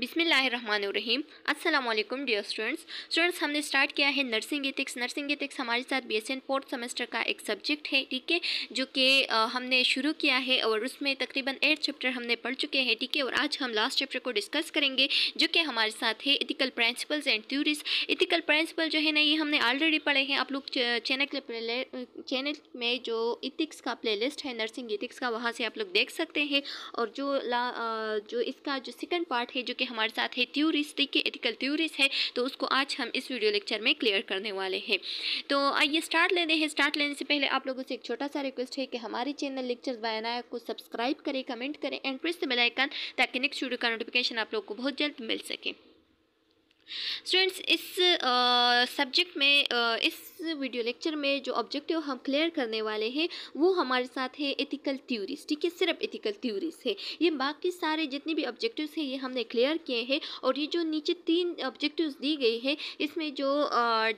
बिसमीम अल्लाम dear students students हमने स्टार्ट किया है नर्सिंग एथिक्स नर्सिंग एथिक्स हमारे साथ B S N fourth semester का एक सब्जेक्ट है ठीक है जो कि हमने शुरू किया है और उसमें तकरीबन एट चैप्टर हमने पढ़ चुके हैं ठीक है और आज हम लास्ट चैप्टर को डिस्कस करेंगे जो कि हमारे साथ है ethical principles and theories ethical principle जो है ना ये हमने ऑलरेडी पढ़े हैं आप लोग चैनल चैनल में जो इथिक्स का प्ले लिस्ट है नर्सिंग एथिक्स का वहाँ से आप लोग देख सकते हैं और जो ला जो इसका जो सेकेंड पार्ट है जो कि हमारे साथ है थ्यूरिस्ट देखिए एथिकल थ्यूरिस्ट है तो उसको आज हम इस वीडियो लेक्चर में क्लियर करने वाले हैं तो आइए स्टार्ट लेने हैं स्टार्ट लेने से पहले आप लोगों से एक छोटा सा रिक्वेस्ट है कि हमारे चैनल लेक्चर बयानायक को सब्सक्राइब करें कमेंट करें एंड प्रेस द बेलाइकन ताकि नेक्स्ट वीडियो का नोटिफिकेशन आप लोग को बहुत जल्द मिल सके स्टूडेंट्स इस सब्जेक्ट में आ, इस वीडियो लेक्चर में जो ऑब्जेक्टिव हम क्लियर करने वाले हैं वो हमारे साथ है एथिकल थ्योरीज ठीक है सिर्फ एथिकल थ्योरीज है ये बाकी सारे जितने भी ऑब्जेक्टिव्स हैं ये हमने क्लियर किए हैं और ये जो नीचे तीन ऑब्जेक्टिव्स दी गई है इसमें जो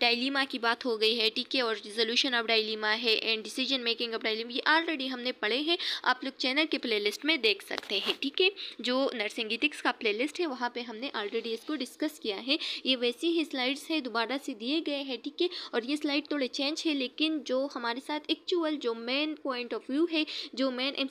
डायलीमा की बात हो गई है ठीक है और रिजोल्यूशन ऑफ डायलीमा है and decision making of dilemma ये ऑलरेडी हमने पढ़े हैं आप लोग चैनल के प्लेलिस्ट में देख सकते हैं ठीक है जो नर्सिंग इथिक्स का प्लेलिस्ट है वहाँ पर हमने ऑलरेडी इसको डिस्कस किया है ये वैसी ही स्लाइड्स है दोबारा से दिए गए हैं ठीक है और ये स्लाइड थोड़े चेंज है लेकिन जो हमारे साथ एक्चुअल जो मेन पॉइंट ऑफ व्यू है जो मेन एम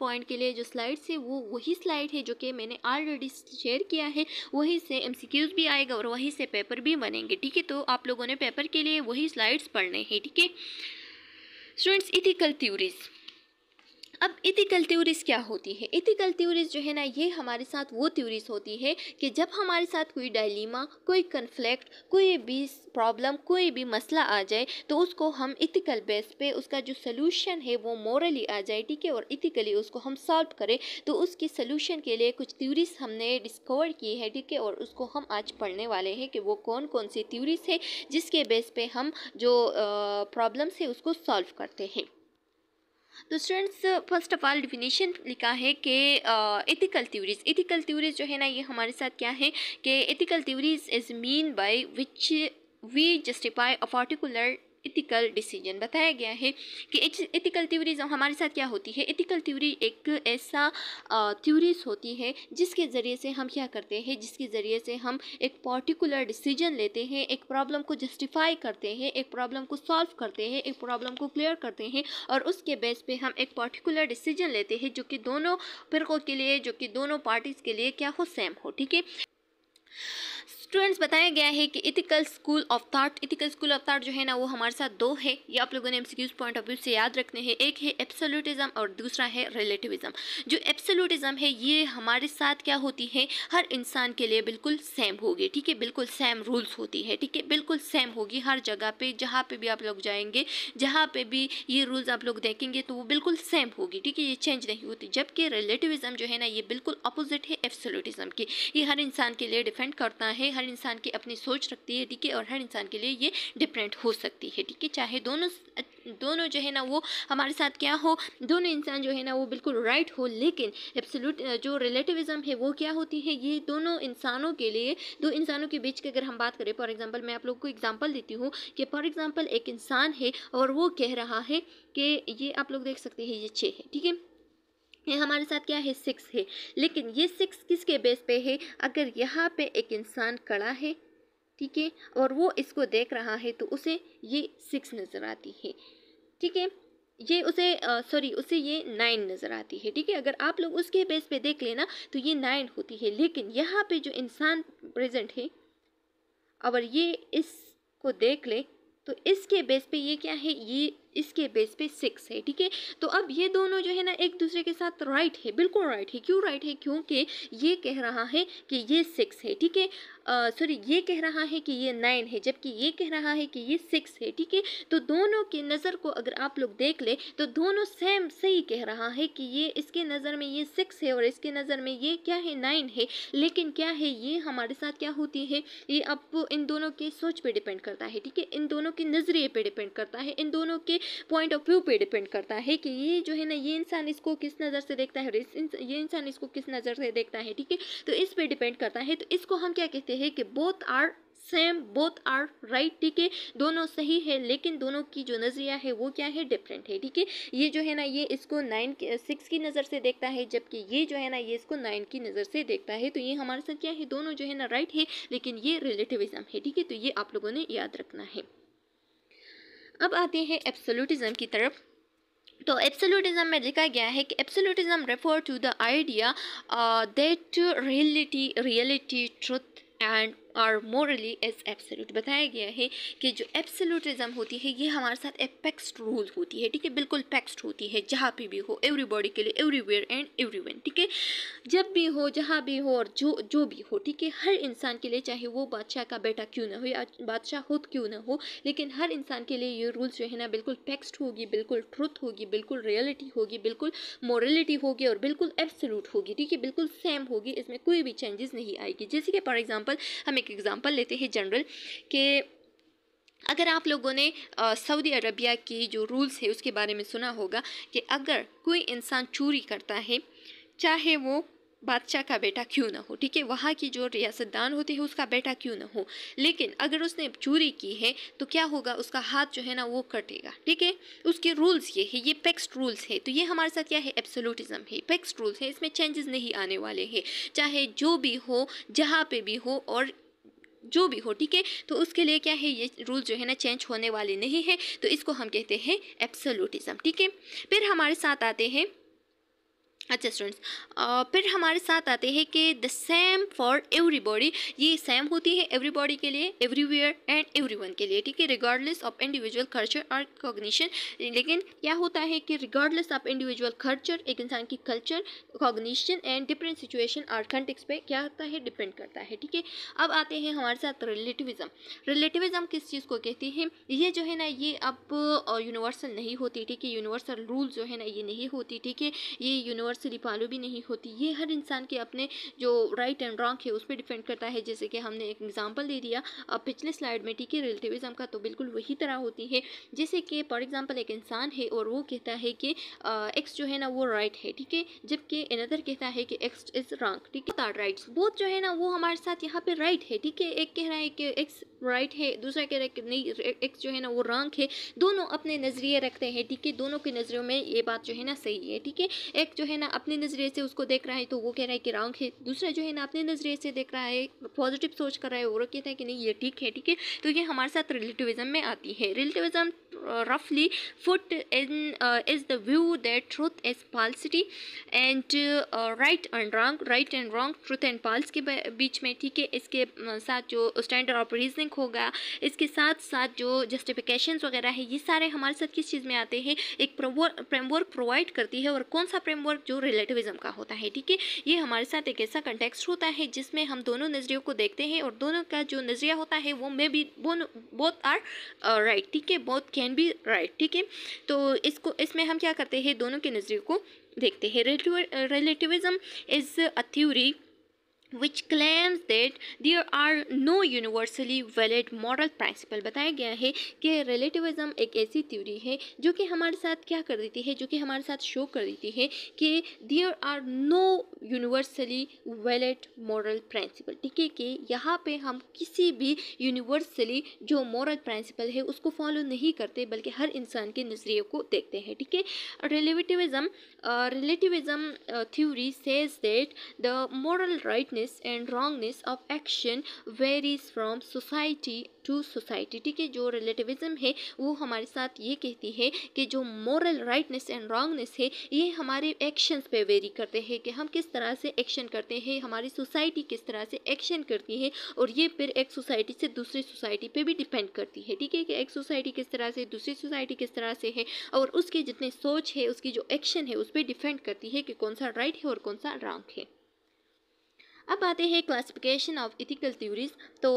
पॉइंट के लिए जो स्लाइड्स है वो वही स्लाइड है जो कि मैंने ऑलरेडी शेयर किया है वहीं से एम भी आएगा और वहीं से पेपर भी बनेंगे ठीक है तो आप लोगों ने पेपर के लिए वही स्लाइड्स पढ़ने हैं ठीक है स्टूडेंट्स इथिकल थ्यूरीज अब इथिकल थ्योरीज क्या होती है इथिकल थ्योरीज जो है ना ये हमारे साथ वो थ्योरीज होती है कि जब हमारे साथ कोई डायलीमा कोई कन्फ्लिक्ट कोई भी प्रॉब्लम कोई भी मसला आ जाए तो उसको हम इथिकल बेस पे उसका जो सोल्यूशन है वो मॉरली आ जाए ठीक है और इथिकली उसको हम सॉल्व करें तो उसके सोल्यूशन के लिए कुछ थ्योरीज हमने डिस्कवर की है ठीक है और उसको हम आज पढ़ने वाले हैं कि वो कौन कौन सी थ्योरीज है जिसके बेस पे हम जो प्रॉब्लम्स है उसको सॉल्व करते हैं तो students first of all definition लिखा है कि एथिकल थ्योरीज एथिकल थ्योरीज जो है ना ये हमारे साथ क्या है कि ethical theories is mean by which we justify a particular ethical decision बताया गया है कि इथिकल थ्योरीज़ हमारे साथ क्या होती है इथिकल थ्योरी एक ऐसा थ्योरीज होती है जिसके ज़रिए से हम क्या करते हैं जिसके ज़रिए से हम एक पर्टिकुलर डिसीजन लेते हैं एक प्रॉब्लम को जस्टिफाई करते हैं एक प्रॉब्लम को सॉल्व करते हैं एक प्रॉब्लम को क्लियर करते हैं और उसके बेस पर हम एक पर्टिकुलर डिसीजन लेते हैं जो कि दोनों फिरकों के लिए जो कि दोनों पार्टीज़ के लिए क्या हो सेम हो ठीक है स्टूडेंट्स बताया गया है कि ethical school of thought ethical school of thought जो है ना वो हमारे साथ दो है ये आप लोगों ने एमसीक्यूज पॉइंट ऑफ व्यू से याद रखने हैं एक है एब्सोल्यूटिज्म और दूसरा है रिलेटिविज्म जो एब्सोल्यूटिज्म है ये हमारे साथ क्या होती है हर इंसान के लिए बिल्कुल सेम होगी ठीक है बिल्कुल सेम रूल्स होती है ठीक है बिल्कुल सेम होगी हर जगह पर जहाँ पर भी आप लोग जाएंगे जहाँ पर भी ये रूल्स आप लोग देखेंगे तो वो बिल्कुल सेम होगी ठीक है ये चेंज नहीं होती जबकि रिलेटिविज़म जो है ना ये बिल्कुल अपोजिट है एप्सोलूटिज़म की ये हर इंसान के लिए डिपेंड करता है हर इंसान की अपनी सोच रखती है ठीक है और हर इंसान के लिए ये डिफरेंट हो सकती है ठीक है चाहे दोनों दोनों जो है ना वो हमारे साथ क्या हो दोनों इंसान जो है ना वो बिल्कुल राइट हो लेकिन एब्सोल्यूट जो रिलेटिविज़म है वो क्या होती है ये दोनों इंसानों के लिए दो इंसानों के बीच की अगर हम बात करें फॉर एग्ज़ाम्पल मैं आप लोग को एग्ज़ाम्पल देती हूँ कि फॉर एग्ज़ाम्पल एक इंसान है और वो कह रहा है कि ये आप लोग देख सकते हैं ये छः है ठीक है ये हमारे साथ क्या है सिक्स है लेकिन ये सिक्स किसके बेस पे है अगर यहाँ पे एक इंसान खड़ा है ठीक है और वो इसको देख रहा है तो उसे ये सिक्स नज़र आती है ठीक है ये उसे सॉरी उसे ये नाइन नज़र आती है ठीक है अगर आप लोग उसके बेस पे देख लेना तो ये नाइन होती है लेकिन यहाँ पे जो इंसान प्रेजेंट है और ये इसको देख ले तो इसके बेस पे ये क्या है ये इसके बेस पे सिक्स है ठीक है तो अब ये दोनों जो है ना एक दूसरे के साथ राइट है बिल्कुल राइट है क्यों राइट है क्योंकि ये कह रहा है कि ये सिक्स है ठीक है सॉरी ये कह रहा है कि ये नाइन है जबकि ये कह रहा है कि ये सिक्स है ठीक है तो दोनों के नज़र को अगर आप लोग देख ले तो दोनों सेम सही कह रहा है कि ये इसके नज़र में ये सिक्स है और इसके नज़र में ये क्या है नाइन है लेकिन क्या है ये हमारे साथ क्या होती है ये आपको इन दोनों के सोच पे डिपेंड करता है ठीक है इन दोनों के नज़रिए पे डिपेंड करता है इन दोनों के पॉइंट ऑफ व्यू पे डिपेंड करता है कि ये जो है ना ये इंसान इसको किस नज़र से देखता है और ये इंसान इसको किस नज़र से देखता है ठीक है तो इस पर डिपेंड करता है तो इसको हम क्या कहते हैं कि both are same both are right ठीक है दोनों सही है लेकिन दोनों की जो नज़रिया है वो क्या है डिफरेंट है ठीक है ये जो है ना ये इसको नाइन सिक्स की नज़र से देखता है जबकि ये जो है ना ये इसको नाइन की नज़र से देखता है तो ये हमारे साथ क्या है दोनों जो है ना राइट है लेकिन ये रिलेटिविज़म है ठीक है तो ये आप लोगों ने याद रखना है अब आते हैं एब्सोलूटिज़म की तरफ तो एब्सोलूटिज़म में लिखा गया है कि absolutism refer to the idea that reality reality truth and और मोरली एज एब्सोल्यूट बताया गया है कि जो एब्सोल्यूटिज़म होती है ये हमारे साथ एपेक्सड रूल होती है ठीक है बिल्कुल पैक्सड होती है जहाँ पे भी हो एवरीबॉडी के लिए एवरीवेयर एंड एवरीवन ठीक है जब भी हो जहाँ भी हो और जो जो भी हो ठीक है हर इंसान के लिए चाहे वो बादशाह का बेटा क्यों ना हो या बादशाह खुद क्यों ना हो लेकिन हर इंसान के लिए ये रूल्स जो है ना बिल्कुल पैक्सड होगी बिल्कुल ट्रुथ होगी बिल्कुल रियलिटी होगी बिल्कुल मॉरलिटी होगी और बिल्कुल एब्सोल्यूट होगी ठीक है बिल्कुल सेम होगी इसमें कोई भी चेंजेस नहीं आएगी जैसे कि फॉर एग्जाम्पल हमें एक एग्ज़ाम्पल लेते हैं जनरल कि अगर आप लोगों ने सऊदी अरबिया की जो रूल्स है उसके बारे में सुना होगा कि अगर कोई इंसान चोरी करता है चाहे वो बादशाह का बेटा क्यों ना हो ठीक है वहाँ की जो रियासतदान होती है उसका बेटा क्यों ना हो लेकिन अगर उसने चोरी की है तो क्या होगा उसका हाथ जो है ना वो कटेगा ठीक है उसके रूल्स ये है ये पेक्स्ट रूल्स है तो ये हमारे साथ क्या है एब्सोलूटिज़म है पेक्स्ट रूल्स है इसमें चेंजेस नहीं आने वाले हैं चाहे जो भी हो जहाँ पे भी हो और जो भी हो ठीक है तो उसके लिए क्या है ये रूल जो है ना चेंज होने वाले नहीं है तो इसको हम कहते हैं एप्सोलूटिज़म ठीक है फिर हमारे साथ आते हैं अच्छा स्टूडेंट्स फिर हमारे साथ आते हैं कि the same for everybody ये सेम होती है एवरी बॉडी के लिए एवरीवेयर एंड वन के लिए ठीक है रिगार्डलेस ऑफ इंडिविजुअल कल्चर और कॉग्निशन लेकिन क्या होता है कि रिगार्डलेस ऑफ इंडिविजुअल कल्चर एक इंसान की culture cognition and different situation और कंटेक्स पे क्या होता है डिपेंड करता है ठीक है अब आते हैं हमारे साथ रिलेटिविज़म रिलेटिविज़म किस चीज़ को कहती है ये जो है ना ये अब यूनिवर्सल नहीं होती ठीक है यूनिवर्सल रूल जो है ना ये नहीं होती ठीक है ये यूनिवर्सल सिर्फ भी नहीं होती ये हर इंसान के अपने जो राइट एंड रॉन्ग है उस पर डिपेंड करता है जैसे कि हमने एक एग्जाम्पल दे दिया अब पिछले स्लाइड में ठीक है रिलेटिविज़म का तो बिल्कुल वही तरह होती है जैसे कि फॉर एग्ज़ाम्पल एक इंसान है और वो कहता है कि एक्स जो है ना वो राइट है ठीक है जबकि अनदर कहता है कि एक्स इज़ रॉन्ग ठीक है आर राइट्स बोथ जो है ना वो हमारे साथ यहाँ पर राइट है ठीक है एक कह रहा है कि एक्स राइट है दूसरा कह रहा है कि नहीं एक्स जो है ना वो रॉन्ग है दोनों अपने नज़रिए रखते हैं ठीक है दोनों के नज़रियों में ये बात जो है ना सही है ठीक है एक जो है ना अपने नज़रिए से उसको देख रहा है तो वो कह रहा है कि रॉन्ग है दूसरा जो है ना अपने नज़रिए से देख रहा है पॉजिटिव सोच कर रहा है वो कहता है कि नहीं ये ठीक है ठीक है तो ये हमारे साथ रिलेटिविज़म में आती है रिलेटिविज़म रफली put in is the view that truth is falsity and right and wrong right and wrong truth and false के बीच में ठीक है इसके uh, साथ जो स्टैंडर्ड ऑफ रीजनिंग होगा इसके साथ साथ जो जस्टिफिकेशन वगैरह है ये सारे हमारे साथ किस चीज़ में आते हैं एक फ्रेमवर्क प्रोवाइड करती है और कौन सा फ्रेमवर्क जो रिलेटिविज्म का होता है ठीक है ये हमारे साथ एक ऐसा कंटेक्सट होता है जिसमें हम दोनों नज़रियों को देखते हैं और दोनों का जो नज़रिया होता है वो maybe both are right ठीक है बोथ कैन बी राइट ठीक है तो इसको इसमें हम क्या करते हैं दोनों के नज़रियों को देखते हैं relativism is a theory which claims that there are no universally valid moral principle बताया गया है कि relativism एक ऐसी theory है जो कि हमारे साथ क्या कर देती है जो कि हमारे साथ शो कर देती है कि there are no universally valid moral principle ठीक है कि यहाँ पे हम किसी भी universally जो moral principle है उसको follow नहीं करते बल्कि हर इंसान के नज़रिए को देखते हैं ठीक है relativism uh, relativism uh, theory says that the moral rightness rightness and wrongness of action varies from society to society ठीक है जो रिलेटिविज्म है वो हमारे साथ ये कहती है कि जो मॉरल राइटनेस एंड रॉन्गनेस है ये हमारे एक्शंस पे वेरी करते हैं कि हम किस तरह से एक्शन करते हैं हमारी सोसाइटी किस तरह से एक्शन करती है और ये फिर एक सोसाइटी से दूसरी सोसाइटी पे भी डिपेंड करती है ठीक है कि एक सोसाइटी किस तरह से दूसरी सोसाइटी किस तरह से है और उसके जितनी सोच है उसकी जो एक्शन है उस पर डिपेंड करती है कि कौन सा राइट है और कौन सा रॉन्ग है अब आते हैं क्लासिफिकेशन ऑफ इथिकल थ्योरीज तो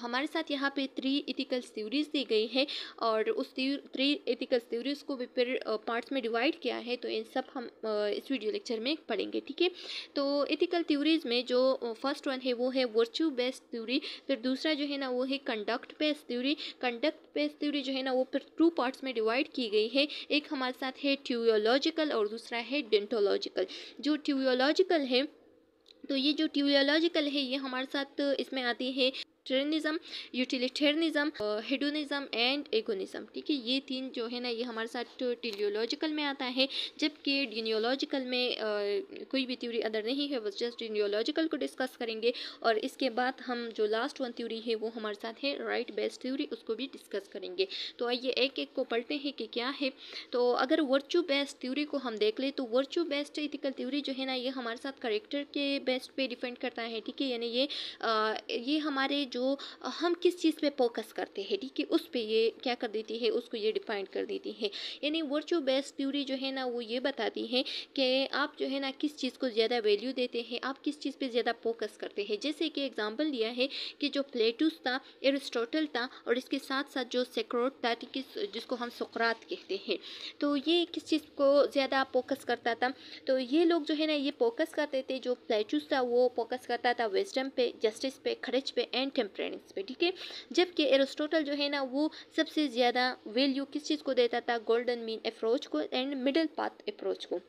हमारे साथ यहाँ पे थ्री इथिकल थ्योरीज दी गई है और उस थ्री इथिकल थ्योरीज को भी फिर पार्ट्स में डिवाइड किया है तो इन सब हम इस वीडियो लेक्चर में पढ़ेंगे ठीक है तो इथिकल थ्योरीज में जो फर्स्ट वन है वो है वर्च्यू बेस्ड थ्योरी फिर दूसरा जो है ना वो है conduct based theory conduct based theory जो है ना वो फिर टू पार्ट्स में डिवाइड की गई है एक हमारे साथ है ट्यूलॉजिकल और दूसरा है डेंटोलॉजिकल जो ट्यूलॉजिकल है तो ये जो ट्यूलॉजिकल है ये हमारे साथ इसमें आती है टेरनिज़म यूटिलिटेरनिज्म हेडोनिज्म एंड एगोनिज़म ठीक है ये तीन जो है ना ये हमारे साथ टीलियोलॉजिकल में आता है जबकि डिनियोलॉजिकल में आ, uh, कोई भी थ्योरी अदर नहीं है बस जस्ट डिनियोलॉजिकल को डिस्कस करेंगे और इसके बाद हम जो लास्ट वन थ्योरी है वो हमारे साथ है राइट बेस्ट थ्योरी उसको भी डिस्कस करेंगे तो आइए एक एक को पढ़ते हैं कि क्या है तो अगर वर्चू बेस्ट थ्योरी को हम देख लें तो वर्चू बेस्ट इथिकल थ्योरी जो है ना ये हमारे साथ करेक्टर के बेस्ट पर डिपेंड करता है ठीक है यानी ये आ, uh, ये हमारे जो हम किस चीज़ पे फोकस करते हैं ठीक है उस पर ये क्या कर देती है उसको ये डिफाइन कर देती है यानी वर्चू बेस्ट थ्योरी जो है ना वो ये बताती है कि आप जो है ना किस चीज़ को ज़्यादा वैल्यू देते हैं आप किस चीज़ पर ज़्यादा फोकस करते हैं जैसे कि एग्जाम्पल दिया है कि जो प्लेटूस था एरिस्टोटल था और इसके साथ साथ जो सेक्रोट था जिसको हम सुकरात कहते हैं तो ये किस चीज़ को ज़्यादा फोकस करता था तो ये लोग जो है ना ये फोकस करते थे जो प्लेटूस था वो फोकस करता था विजडम पे जस्टिस पे खर्च पे एंड कंटेम्प्रेनिक्स पे ठीक है जबकि एरोस्टोटल जो है ना वो सबसे ज़्यादा वैल्यू किस चीज़ को देता था गोल्डन मीन अप्रोच को एंड मिडल पाथ अप्रोच को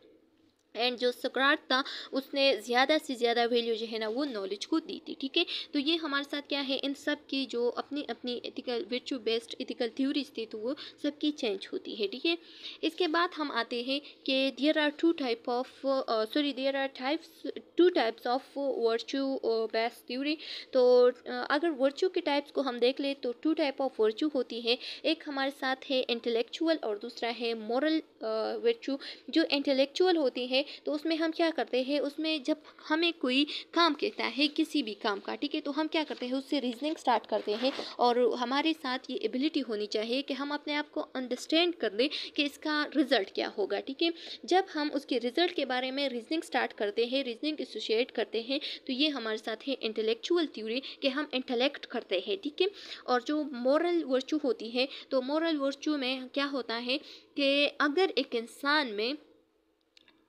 एंड जो सकरात था उसने ज़्यादा से ज़्यादा वैल्यू जो है ना वो नॉलेज को दी थी ठीक है तो ये हमारे साथ क्या है इन सब की जो अपनी अपनी ethical virtue based ethical theories थी तो वो सबकी चेंज होती है ठीक है इसके बाद हम आते हैं कि there are two type of sorry there are types two types of virtue based theory तो uh, अगर वर्चू के टाइप्स को हम देख लें तो टू टाइप ऑफ वर्चू होती है एक हमारे साथ है इंटेलेक्चुअल और दूसरा है मॉरल वर्चू जो इंटेलेक्चुअल होती है तो उसमें हम क्या करते हैं उसमें जब हमें कोई काम कहता है किसी भी काम का ठीक है तो हम क्या करते हैं उससे रीजनिंग स्टार्ट करते हैं और हमारे साथ ये एबिलिटी होनी चाहिए कि हम अपने आप को अंडरस्टैंड कर दें कि इसका रिज़ल्ट क्या होगा ठीक है जब हम उसके रिज़ल्ट के बारे में रीजनिंग स्टार्ट करते हैं रीजनिंग एसोशिएट करते हैं तो ये हमारे साथ है इंटेलेक्चुअल थ्योरी कि हम इंटेलेक्ट करते हैं ठीक है और जो मॉरल वर्चू होती है तो मॉरल वर्चू में क्या होता है कि अगर एक इंसान में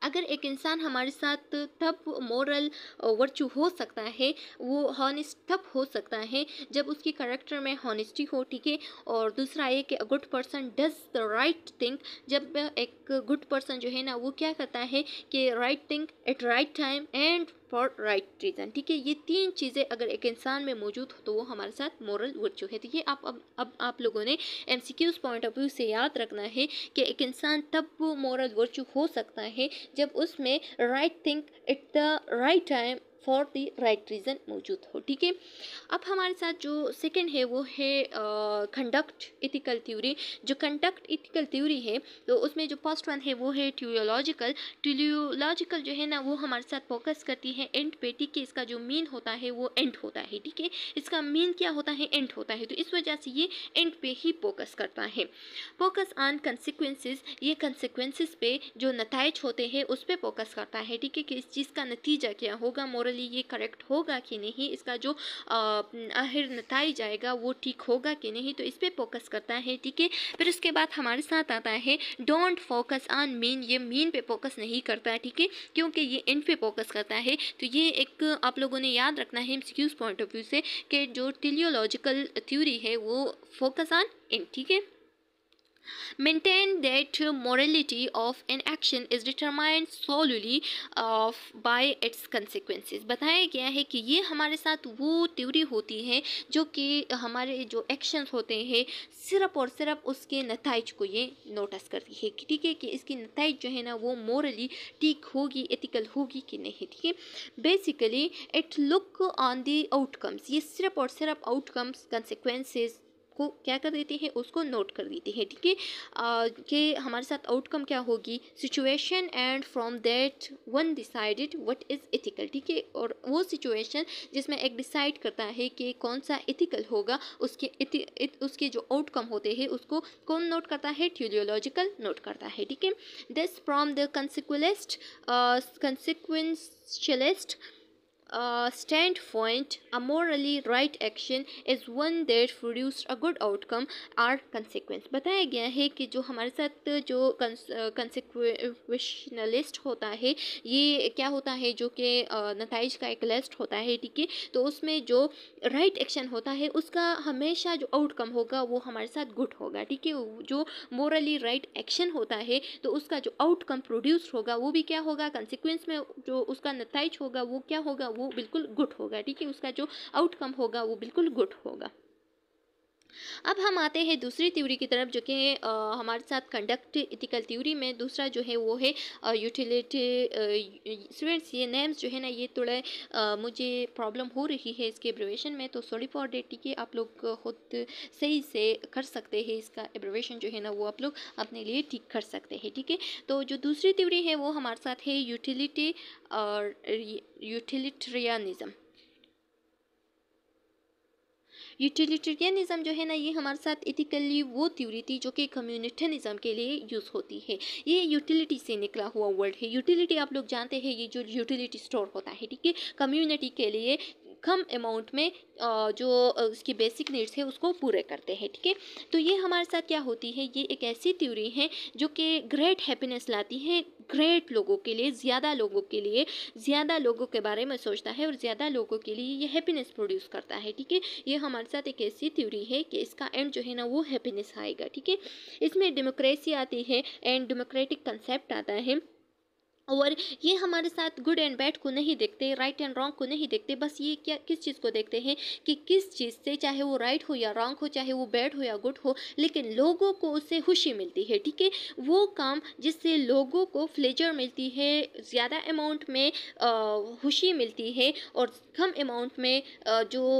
अगर एक इंसान हमारे साथ तब मॉरल वर्चू हो सकता है वो हॉनेस्ट तब हो सकता है जब उसके करेक्टर में हॉनेस्टी हो ठीक है और दूसरा ये कि good person does the right thing जब एक गुड पर्सन जो है ना वो क्या करता है कि right thing at right time and for right reason ठीक है ये तीन चीज़ें अगर एक इंसान में मौजूद हो तो वो हमारे साथ मॉरल वर्चू है तो ये आप अब अब आप लोगों ने M C Qs point of view से याद रखना है कि एक इंसान तब वो मॉरल वर्चू हो सकता है जब उसमें right thing at the right time for the right reason मौजूद हो ठीक है अब हमारे साथ जो सेकेंड है वो है कंडक्ट इथिकल थ्योरी जो कंडक्ट इथिकल थ्योरी है तो उसमें जो फर्स्ट वन है वो है ट्यूलॉजिकल ट्यूलॉजिकल जो है ना वो हमारे साथ फोकस करती है एंड पे ठीक है इसका जो मीन होता है वो एंड होता है ठीक है इसका मीन क्या होता है एंड होता है तो इस वजह से ये एंड पे ही फोकस करता है फोकस ऑन कंसिक्वेंसेज ये कंसिक्वेंसेस पे जो नतज होते हैं उस पर फोकस करता है ठीक है कि इस चीज़ का नतीजा क्या होगा मॉरल प्रैक्टिकली ये करेक्ट होगा कि नहीं इसका जो आहिर नतज आएगा वो ठीक होगा कि नहीं तो इस पर फोकस करता है ठीक है फिर उसके बाद हमारे साथ आता है डोंट फोकस ऑन मीन ये मीन पे फोकस नहीं करता है ठीक है क्योंकि ये एंड पे फोकस करता है तो ये एक आप लोगों ने याद रखना है एमसीक्यूज पॉइंट ऑफ व्यू से कि जो टिलियोलॉजिकल थ्योरी है वो फोकस ऑन एंड ठीक है maintained that morality of an action is determined solely of by its consequences बताया गया है कि ये हमारे साथ वो थ्योरी होती है जो कि हमारे जो एक्शंस होते हैं सिर्फ और सिर्फ उसके नतज को ये नोटिस करती है ठीक है कि इसकी नतज जो है ना वो मोरली ठीक होगी एथिकल होगी कि नहीं ठीक है basically it look on the outcomes ये सिर्फ और सिर्फ आउटकम्स कंसिक्वेंसेस को क्या कर देते हैं उसको नोट कर देते हैं ठीक है कि हमारे साथ आउटकम क्या होगी situation and from that one decided what is ethical ठीक है और वो सिचुएशन जिसमें एक डिसाइड करता है कि कौन सा इथिकल होगा उसके इति, इत, उसके जो आउटकम होते हैं उसको कौन नोट करता है ट्यूलियोलॉजिकल नोट करता है ठीक है this from the consequentialist consequentialist uh, standpoint, a morally right action is one that produced a good outcome or consequence. बताया गया है कि जो हमारे साथ जो कंसिक्वेशनलिस्ट uh, होता है ये क्या होता है जो कि uh, नतज का एक लिस्ट होता है ठीक है तो उसमें जो राइट right एक्शन होता है उसका हमेशा जो आउटकम होगा वो हमारे साथ गुड होगा ठीक है जो मोरली राइट एक्शन होता है तो उसका जो आउटकम प्रोड्यूस होगा वो भी क्या होगा कंसिक्वेंस में जो उसका नतज होगा वो क्या होगा वो बिल्कुल गुड होगा ठीक है उसका जो आउटकम होगा वो बिल्कुल गुड होगा अब हम आते हैं दूसरी थ्योरी की तरफ जो कि हमारे साथ कंडक्ट इथिकल थ्योरी में दूसरा जो है वो है यूटिलिटी स्टूडेंट्स ये नेम्स जो है ना ये थोड़ा मुझे प्रॉब्लम हो रही है इसके एब्रिवेशन में तो सॉरी फॉर डेट ठीक आप लोग खुद सही से कर सकते हैं इसका एब्रिवेशन जो है ना वो आप लोग अपने लिए ठीक कर सकते हैं ठीक है तो जो दूसरी थ्योरी है वो हमारे साथ है यूटिलिटी और यूटिलिट्रियानिज़म यूटिलिटेरियनिज़म जो है ना ये हमारे साथ इथिकली वो थ्योरी थी जो कि कम्युनिटनिज़म के लिए यूज़ होती है ये यूटिलिटी से निकला हुआ वर्ड है यूटिलिटी आप लोग जानते हैं ये जो यूटिलिटी स्टोर होता है ठीक है कम्युनिटी के लिए कम अमाउंट में जो उसकी बेसिक नीड्स है उसको पूरे करते हैं ठीक है थीके? तो ये हमारे साथ क्या होती है ये एक ऐसी थ्योरी है जो कि ग्रेट हैप्पीनेस लाती है ग्रेट लोगों के लिए ज़्यादा लोगों के लिए ज़्यादा लोगों के बारे में सोचता है और ज़्यादा लोगों के लिए ये हैप्पीनेस प्रोड्यूस करता है ठीक है ये हमारे साथ एक ऐसी थ्योरी है कि इसका एंड जो है ना वो हैप्पीनेस आएगा ठीक है इसमें डेमोक्रेसी आती है एंड डेमोक्रेटिक कंसेप्ट आता है और ये हमारे साथ गुड एंड बैड को नहीं देखते राइट एंड रॉन्ग को नहीं देखते बस ये क्या किस चीज़ को देखते हैं कि किस चीज़ से चाहे वो राइट right हो या रॉन्ग हो चाहे वो बैड हो या गुड हो लेकिन लोगों को उससे खुशी मिलती है ठीक है वो काम जिससे लोगों को फ्लेजर मिलती है ज़्यादा अमाउंट में खुशी मिलती है और कम अमाउंट में आ, जो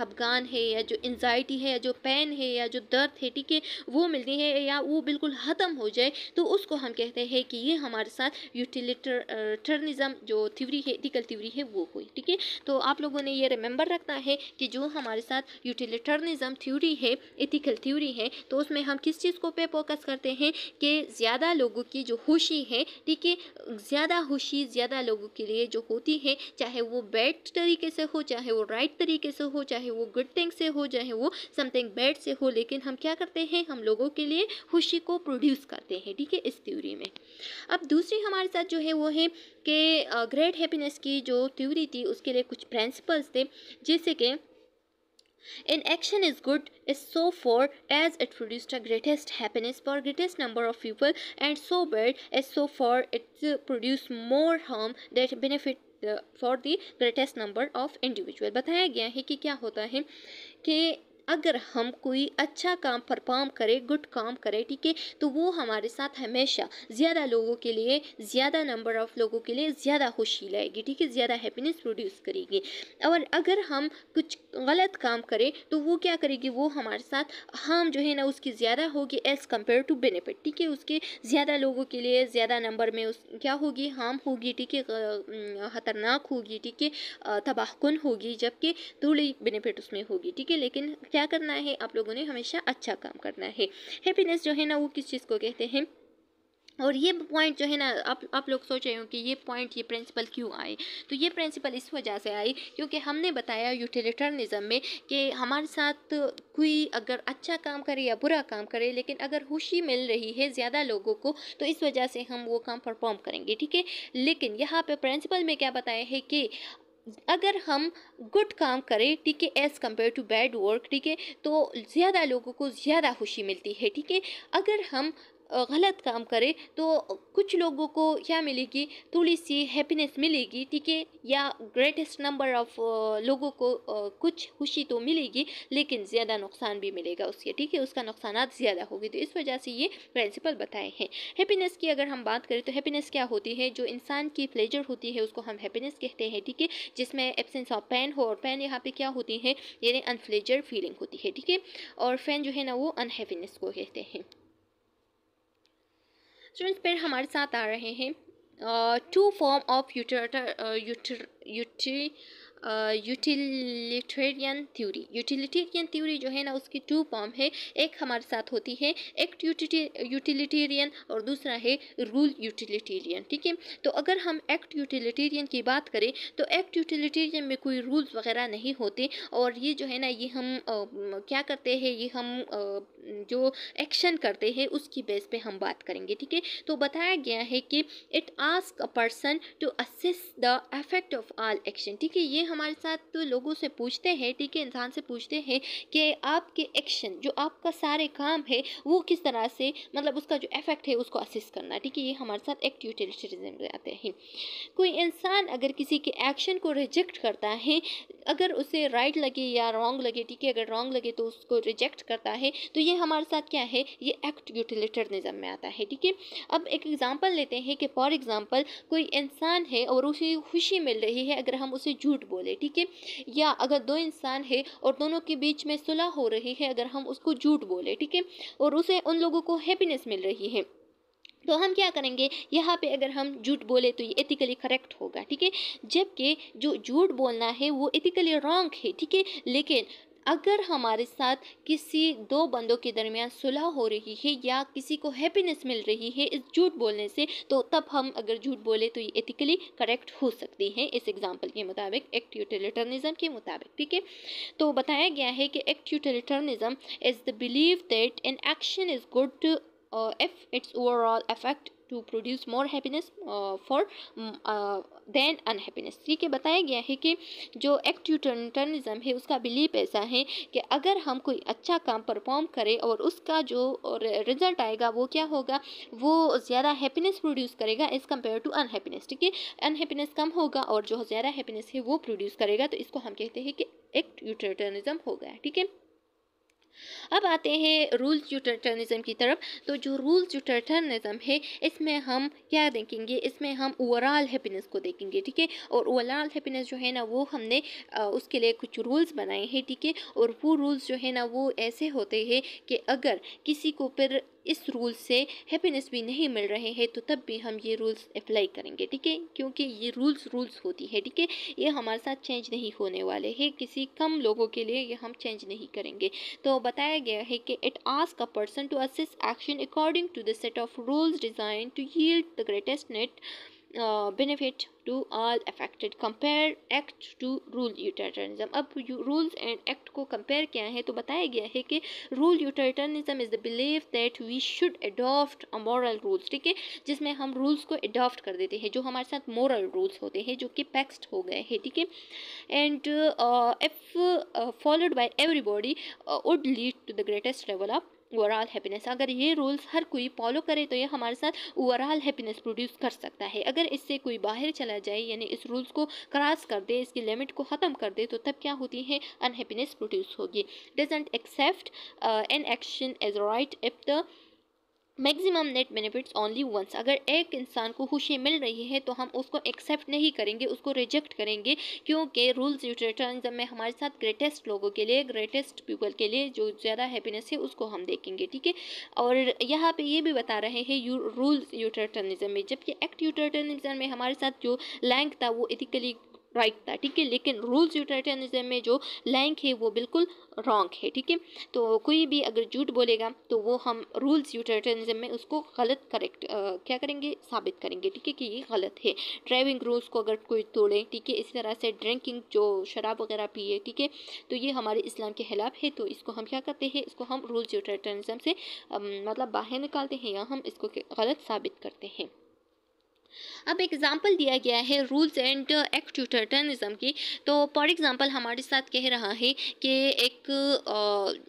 अफगान है या जो एनजाइटी है या जो पेन है या जो दर्द है ठीक है वो मिलती है या वो बिल्कुल ख़त्म हो जाए तो उसको हम कहते हैं कि ये हमारे साथ यूटिलिटरिज्म जो थ्यूरी है एथिकल थ्यूरी है वो हुई ठीक है तो आप लोगों ने ये रिमेंबर रखना है कि जो हमारे साथ यूटिलिटरिज्म थ्यूरी है एथिकल थ्यूरी है तो उसमें हम किस चीज़ को पे फोकस करते हैं कि ज़्यादा लोगों की जो खुशी है ठीक है ज़्यादा खुशी ज़्यादा लोगों के लिए जो होती है चाहे वो बैड तरीके से हो चाहे वो राइट तरीके से हो चाहे वो गुड थिंग से हो चाहे वो समथिंग बैड से हो लेकिन हम क्या करते हैं हम लोगों के लिए खुशी को प्रोड्यूस करते हैं ठीक है इस थ्यूरी में अब दूसरी हमारे हमारे साथ जो है वो है कि ग्रेट हैप्पीनेस की जो थ्योरी थी उसके लिए कुछ प्रिंसिपल्स थे जैसे कि in action is good is so far as it produced a greatest happiness for greatest number of people and so bad is so far its produce more harm that benefit for the greatest number of individual बताया गया है कि क्या होता है कि अगर हम कोई अच्छा काम परफॉर्म करें गुड काम करें ठीक है तो वो हमारे साथ हमेशा ज़्यादा लोगों के लिए ज़्यादा नंबर ऑफ़ लोगों के लिए ज़्यादा खुशी लाएगी ठीक है ज़्यादा हैप्पीनेस प्रोड्यूस करेगी और अगर हम कुछ गलत काम करें तो वो क्या करेगी वो हमारे साथ हार्म जो है ना उसकी ज़्यादा होगी एज़ कम्पेयर टू बेनिफिट ठीक है उसके ज़्यादा लोगों के लिए ज़्यादा नंबर में उस क्या होगी हार्म होगी ठीक है ख़तरनाक होगी ठीक है तबाहकुन होगी जबकि थोड़ी बेनिफिट उसमें होगी ठीक है लेकिन क्या करना है आप लोगों ने हमेशा अच्छा काम करना है हैप्पीनेस जो है ना वो किस चीज़ को कहते हैं और ये पॉइंट जो है ना आप आप लोग सोच रहे हो कि ये पॉइंट ये प्रिंसिपल क्यों आए तो ये प्रिंसिपल इस वजह से आई क्योंकि हमने बताया यूटिलिटरनिज़म में कि हमारे साथ कोई अगर अच्छा काम करे या बुरा काम करे लेकिन अगर खुशी मिल रही है ज़्यादा लोगों को तो इस वजह से हम वो काम परफॉर्म करेंगे ठीक है लेकिन यहाँ पर प्रिंसिपल में क्या बताया है कि अगर हम गुड काम करें ठीक है as compare to bad work ठीक है तो ज़्यादा लोगों को ज़्यादा खुशी मिलती है ठीक है अगर हम गलत काम करें तो कुछ लोगों को क्या मिलेगी थोड़ी सी हैप्पीनेस मिलेगी ठीक है या ग्रेटेस्ट नंबर ऑफ लोगों को कुछ खुशी तो मिलेगी लेकिन ज़्यादा नुकसान भी मिलेगा उसके ठीक है उसका नुकसान ज़्यादा होगी तो इस वजह से ये प्रिंसिपल बताए हैं हैप्पीनेस की अगर हम बात करें तो हैप्पीनेस क्या होती है जो इंसान की प्लेजर होती है उसको हम हैप्पीनेस कहते हैं ठीक है जिसमें एबसेंस ऑफ पेन हो और पेन यहाँ पर क्या होती है यानी अनफ्लेजर फीलिंग होती है ठीक है और फैन जो है ना वो अनहैप्पीनेस को कहते हैं स्टूडेंट्स फिर हमारे साथ आ रहे हैं टू फॉर्म ऑफ यूटर यूटर यूटी यूटिलिटेरियन थ्योरी यूटिलिटेरियन थ्योरी जो है ना उसकी टू फॉर्म है एक हमारे साथ होती है एक्ट यूटिलिटेरियन और दूसरा है रूल यूटिलिटेरियन ठीक है तो अगर हम एक्ट यूटिलिटेरियन की बात करें तो एक्ट यूटिलिटेरियन में कोई रूल्स वगैरह नहीं होते और ये जो है ना ये हम आ, क्या करते हैं ये हम आ, जो एक्शन करते हैं उसकी बेस पे हम बात करेंगे ठीक है तो बताया गया है कि it ask a person to assist the effect of all action ठीक है ये हमारे साथ तो लोगों से पूछते हैं ठीक है इंसान से पूछते हैं कि आपके एक्शन जो आपका सारे काम है वो किस तरह से मतलब उसका जो इफेक्ट है उसको असिस्ट करना ठीक है ये हमारे साथ एक्ट यूटिलिटरिज्म आते हैं कोई इंसान अगर किसी के एक्शन को रिजेक्ट करता है अगर उसे राइट लगे या रॉन्ग लगे ठीक है अगर रॉन्ग लगे तो उसको रिजेक्ट करता है तो ये हमारे साथ क्या है ये एक्ट यूटिलिटरनिज्म में आता है ठीक है अब एक एग्ज़ाम्पल लेते हैं कि फॉर एग्ज़ाम्पल कोई इंसान है और उसे खुशी मिल रही है अगर हम उसे झूठ बोले ठीक है या अगर दो इंसान है और दोनों के बीच में सुलह हो रही है अगर हम उसको झूठ बोले ठीक है और उसे उन लोगों को हैप्पीनेस मिल रही है तो हम क्या करेंगे यहाँ पे अगर हम झूठ बोले तो ये एथिकली करेक्ट होगा ठीक है जबकि जो झूठ बोलना है वो एथिकली रॉन्ग है ठीक है लेकिन अगर हमारे साथ किसी दो बंदों के दरमियान सुलह हो रही है या किसी को हैप्पीनेस मिल रही है इस झूठ बोलने से तो तब हम अगर झूठ बोले तो ये एथिकली करेक्ट हो सकती है इस एग्ज़ाम्पल के मुताबिक एक्ट यूटिलिटर्निज़म के मुताबिक ठीक है तो बताया गया है कि act utilitarianism is the believe that an action is good to uh, if its overall effect to produce more happiness for than unhappiness ठीक है बताया गया है कि जो एक्ट्यूटर्निज्म है उसका बिलीव ऐसा है कि अगर हम कोई अच्छा काम परफॉर्म करें और उसका जो रिजल्ट आएगा वो क्या होगा वो ज़्यादा हैप्पीनेस प्रोड्यूस करेगा एज़ कम्पेयर टू अनहैप्पीनेस ठीक है अनहैप्पीनेस कम होगा और जो ज़्यादा हैप्पीनेस है वो प्रोड्यूस करेगा तो इसको हम कहते हैं कि हो होगा ठीक है अब आते हैं रूल्स यूटर्टनिज़म की तरफ तो जो रूल्स यूटर्टनिज़म है इसमें हम क्या देखेंगे इसमें हम ओवरऑल हैप्पीनेस को देखेंगे ठीक है और ओवरऑल हैप्पीनेस जो है ना वो हमने उसके लिए कुछ रूल्स बनाए हैं ठीक है और वो रूल्स जो है ना वो ऐसे होते हैं कि अगर किसी को फिर इस रूल से हैप्पीनेस भी नहीं मिल रहे हैं तो तब भी हम ये रूल्स अप्लाई करेंगे ठीक है क्योंकि ये रूल्स रूल्स होती है ठीक है ये हमारे साथ चेंज नहीं होने वाले है किसी कम लोगों के लिए ये हम चेंज नहीं करेंगे तो बताया गया है कि it ask a person to assess action according to the set of rules design to yield the greatest net benefit to all affected compare act to rule utilitarianism अब रूल्स एंड एक्ट को compare किया है तो बताया गया है कि rule utilitarianism is the believe that we should adopt a moral rules ठीक है जिसमें हम रूल्स को एडॉप्ट कर देते हैं जो हमारे साथ मॉरल रूल्स होते हैं जो कि पैक्सड हो गए हैं ठीक है and if followed by everybody would lead to the greatest level of overall happiness अगर ये रूल्स हर कोई फॉलो करे तो ये हमारे साथ ओवरऑल हैप्पीनेस प्रोड्यूस कर सकता है अगर इससे कोई बाहर चला जाए यानी इस रूल्स को क्रॉस कर दे इसकी लिमिट को ख़त्म कर दे तो तब क्या होती है अनहैप्पीनेस प्रोड्यूस होगी doesn't accept an action as right if the maximum net benefits only once अगर एक इंसान को खुशी मिल रही है तो हम उसको एक्सेप्ट नहीं करेंगे उसको रिजेक्ट करेंगे क्योंकि रूल्स यूटर्टनिज्म में हमारे साथ ग्रेटेस्ट लोगों के लिए ग्रेटेस्ट पीपल के लिए जो ज़्यादा हैप्पीनेस है उसको हम देखेंगे ठीक है और यहाँ पे ये भी बता रहे हैं यू रूल्स यूटर्टनिज्म में जबकि एक्ट यूटर्टनिज्म में हमारे साथ जो लैंग था वो इथिकली राइट था ठीक है लेकिन रूल्स यूटाइटनिज्म में जो लैंक है वो बिल्कुल रॉन्ग है ठीक है तो कोई भी अगर झूठ बोलेगा तो वो हम रूल्स यूटाइटनिज्म में उसको गलत करेक्ट क्या करेंगे साबित करेंगे ठीक है कि ये गलत है ड्राइविंग रूल्स को अगर कोई तोड़े ठीक है इसी तरह से ड्रिंकिंग जो शराब वगैरह पिए ठीक है तो ये हमारे इस्लाम के खिलाफ है तो इसको हम क्या करते हैं इसको हम रूल्स यूटाइटनिज्म से मतलब बाहर निकालते हैं या हम इसको गलत साबित करते हैं अब एग्ज़ाम्पल दिया गया है रूल्स एंड एक्टूटर्टनिज़म की तो फॉर एग्ज़ाम्पल हमारे साथ कह रहा है कि एक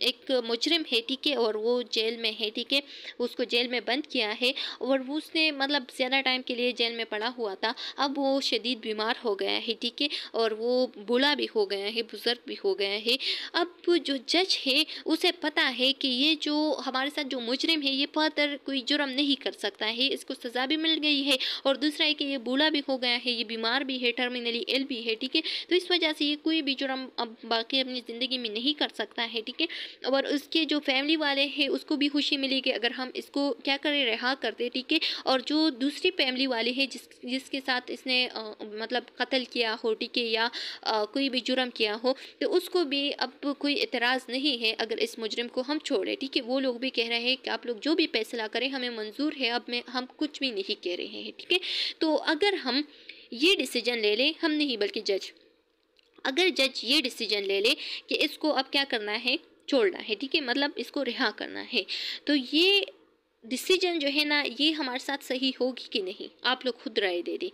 एक मुजरिम है ठीक है और वो जेल में है ठीक है उसको जेल में बंद किया है और उसने मतलब ज़्यादा टाइम के लिए जेल में पड़ा हुआ था अब वो शदीद बीमार हो गया है ठीक है और वो बूढ़ा भी हो गया है बुज़ुर्ग भी हो गया है अब जो जज है उसे पता है कि ये जो हमारे साथ जो मुजरिम है ये फर्दर कोई जुर्म नहीं कर सकता है इसको सज़ा भी मिल गई है और और दूसरा है कि ये बूढ़ा भी हो गया है ये बीमार भी है टर्मिनली एल भी है ठीक है तो इस वजह से ये कोई भी जुर्म अब बाकी अपनी ज़िंदगी में नहीं कर सकता है ठीक है और उसके जो फैमिली वाले हैं उसको भी खुशी मिलेगी अगर हम इसको क्या करें रहा करते ठीक है और जो दूसरी फैमिली वाले हैं जिस जिसके साथ इसने आ, मतलब कत्ल किया हो ठीक है या आ, कोई भी जुर्म किया हो तो उसको भी अब कोई एतराज़ नहीं है अगर इस मुजरम को हम छोड़ें ठीक है वो लोग भी कह रहे हैं कि आप लोग जो भी फैसला करें हमें मंजूर है अब में हम कुछ भी नहीं कह रहे हैं ठीक है है तो अगर हम ये डिसीजन ले लें हम नहीं बल्कि जज अगर जज ये डिसीजन ले ले कि इसको अब क्या करना है छोड़ना है ठीक है मतलब इसको रिहा करना है तो ये डिसीजन जो है ना ये हमारे साथ सही होगी कि नहीं आप लोग खुद राय दे दें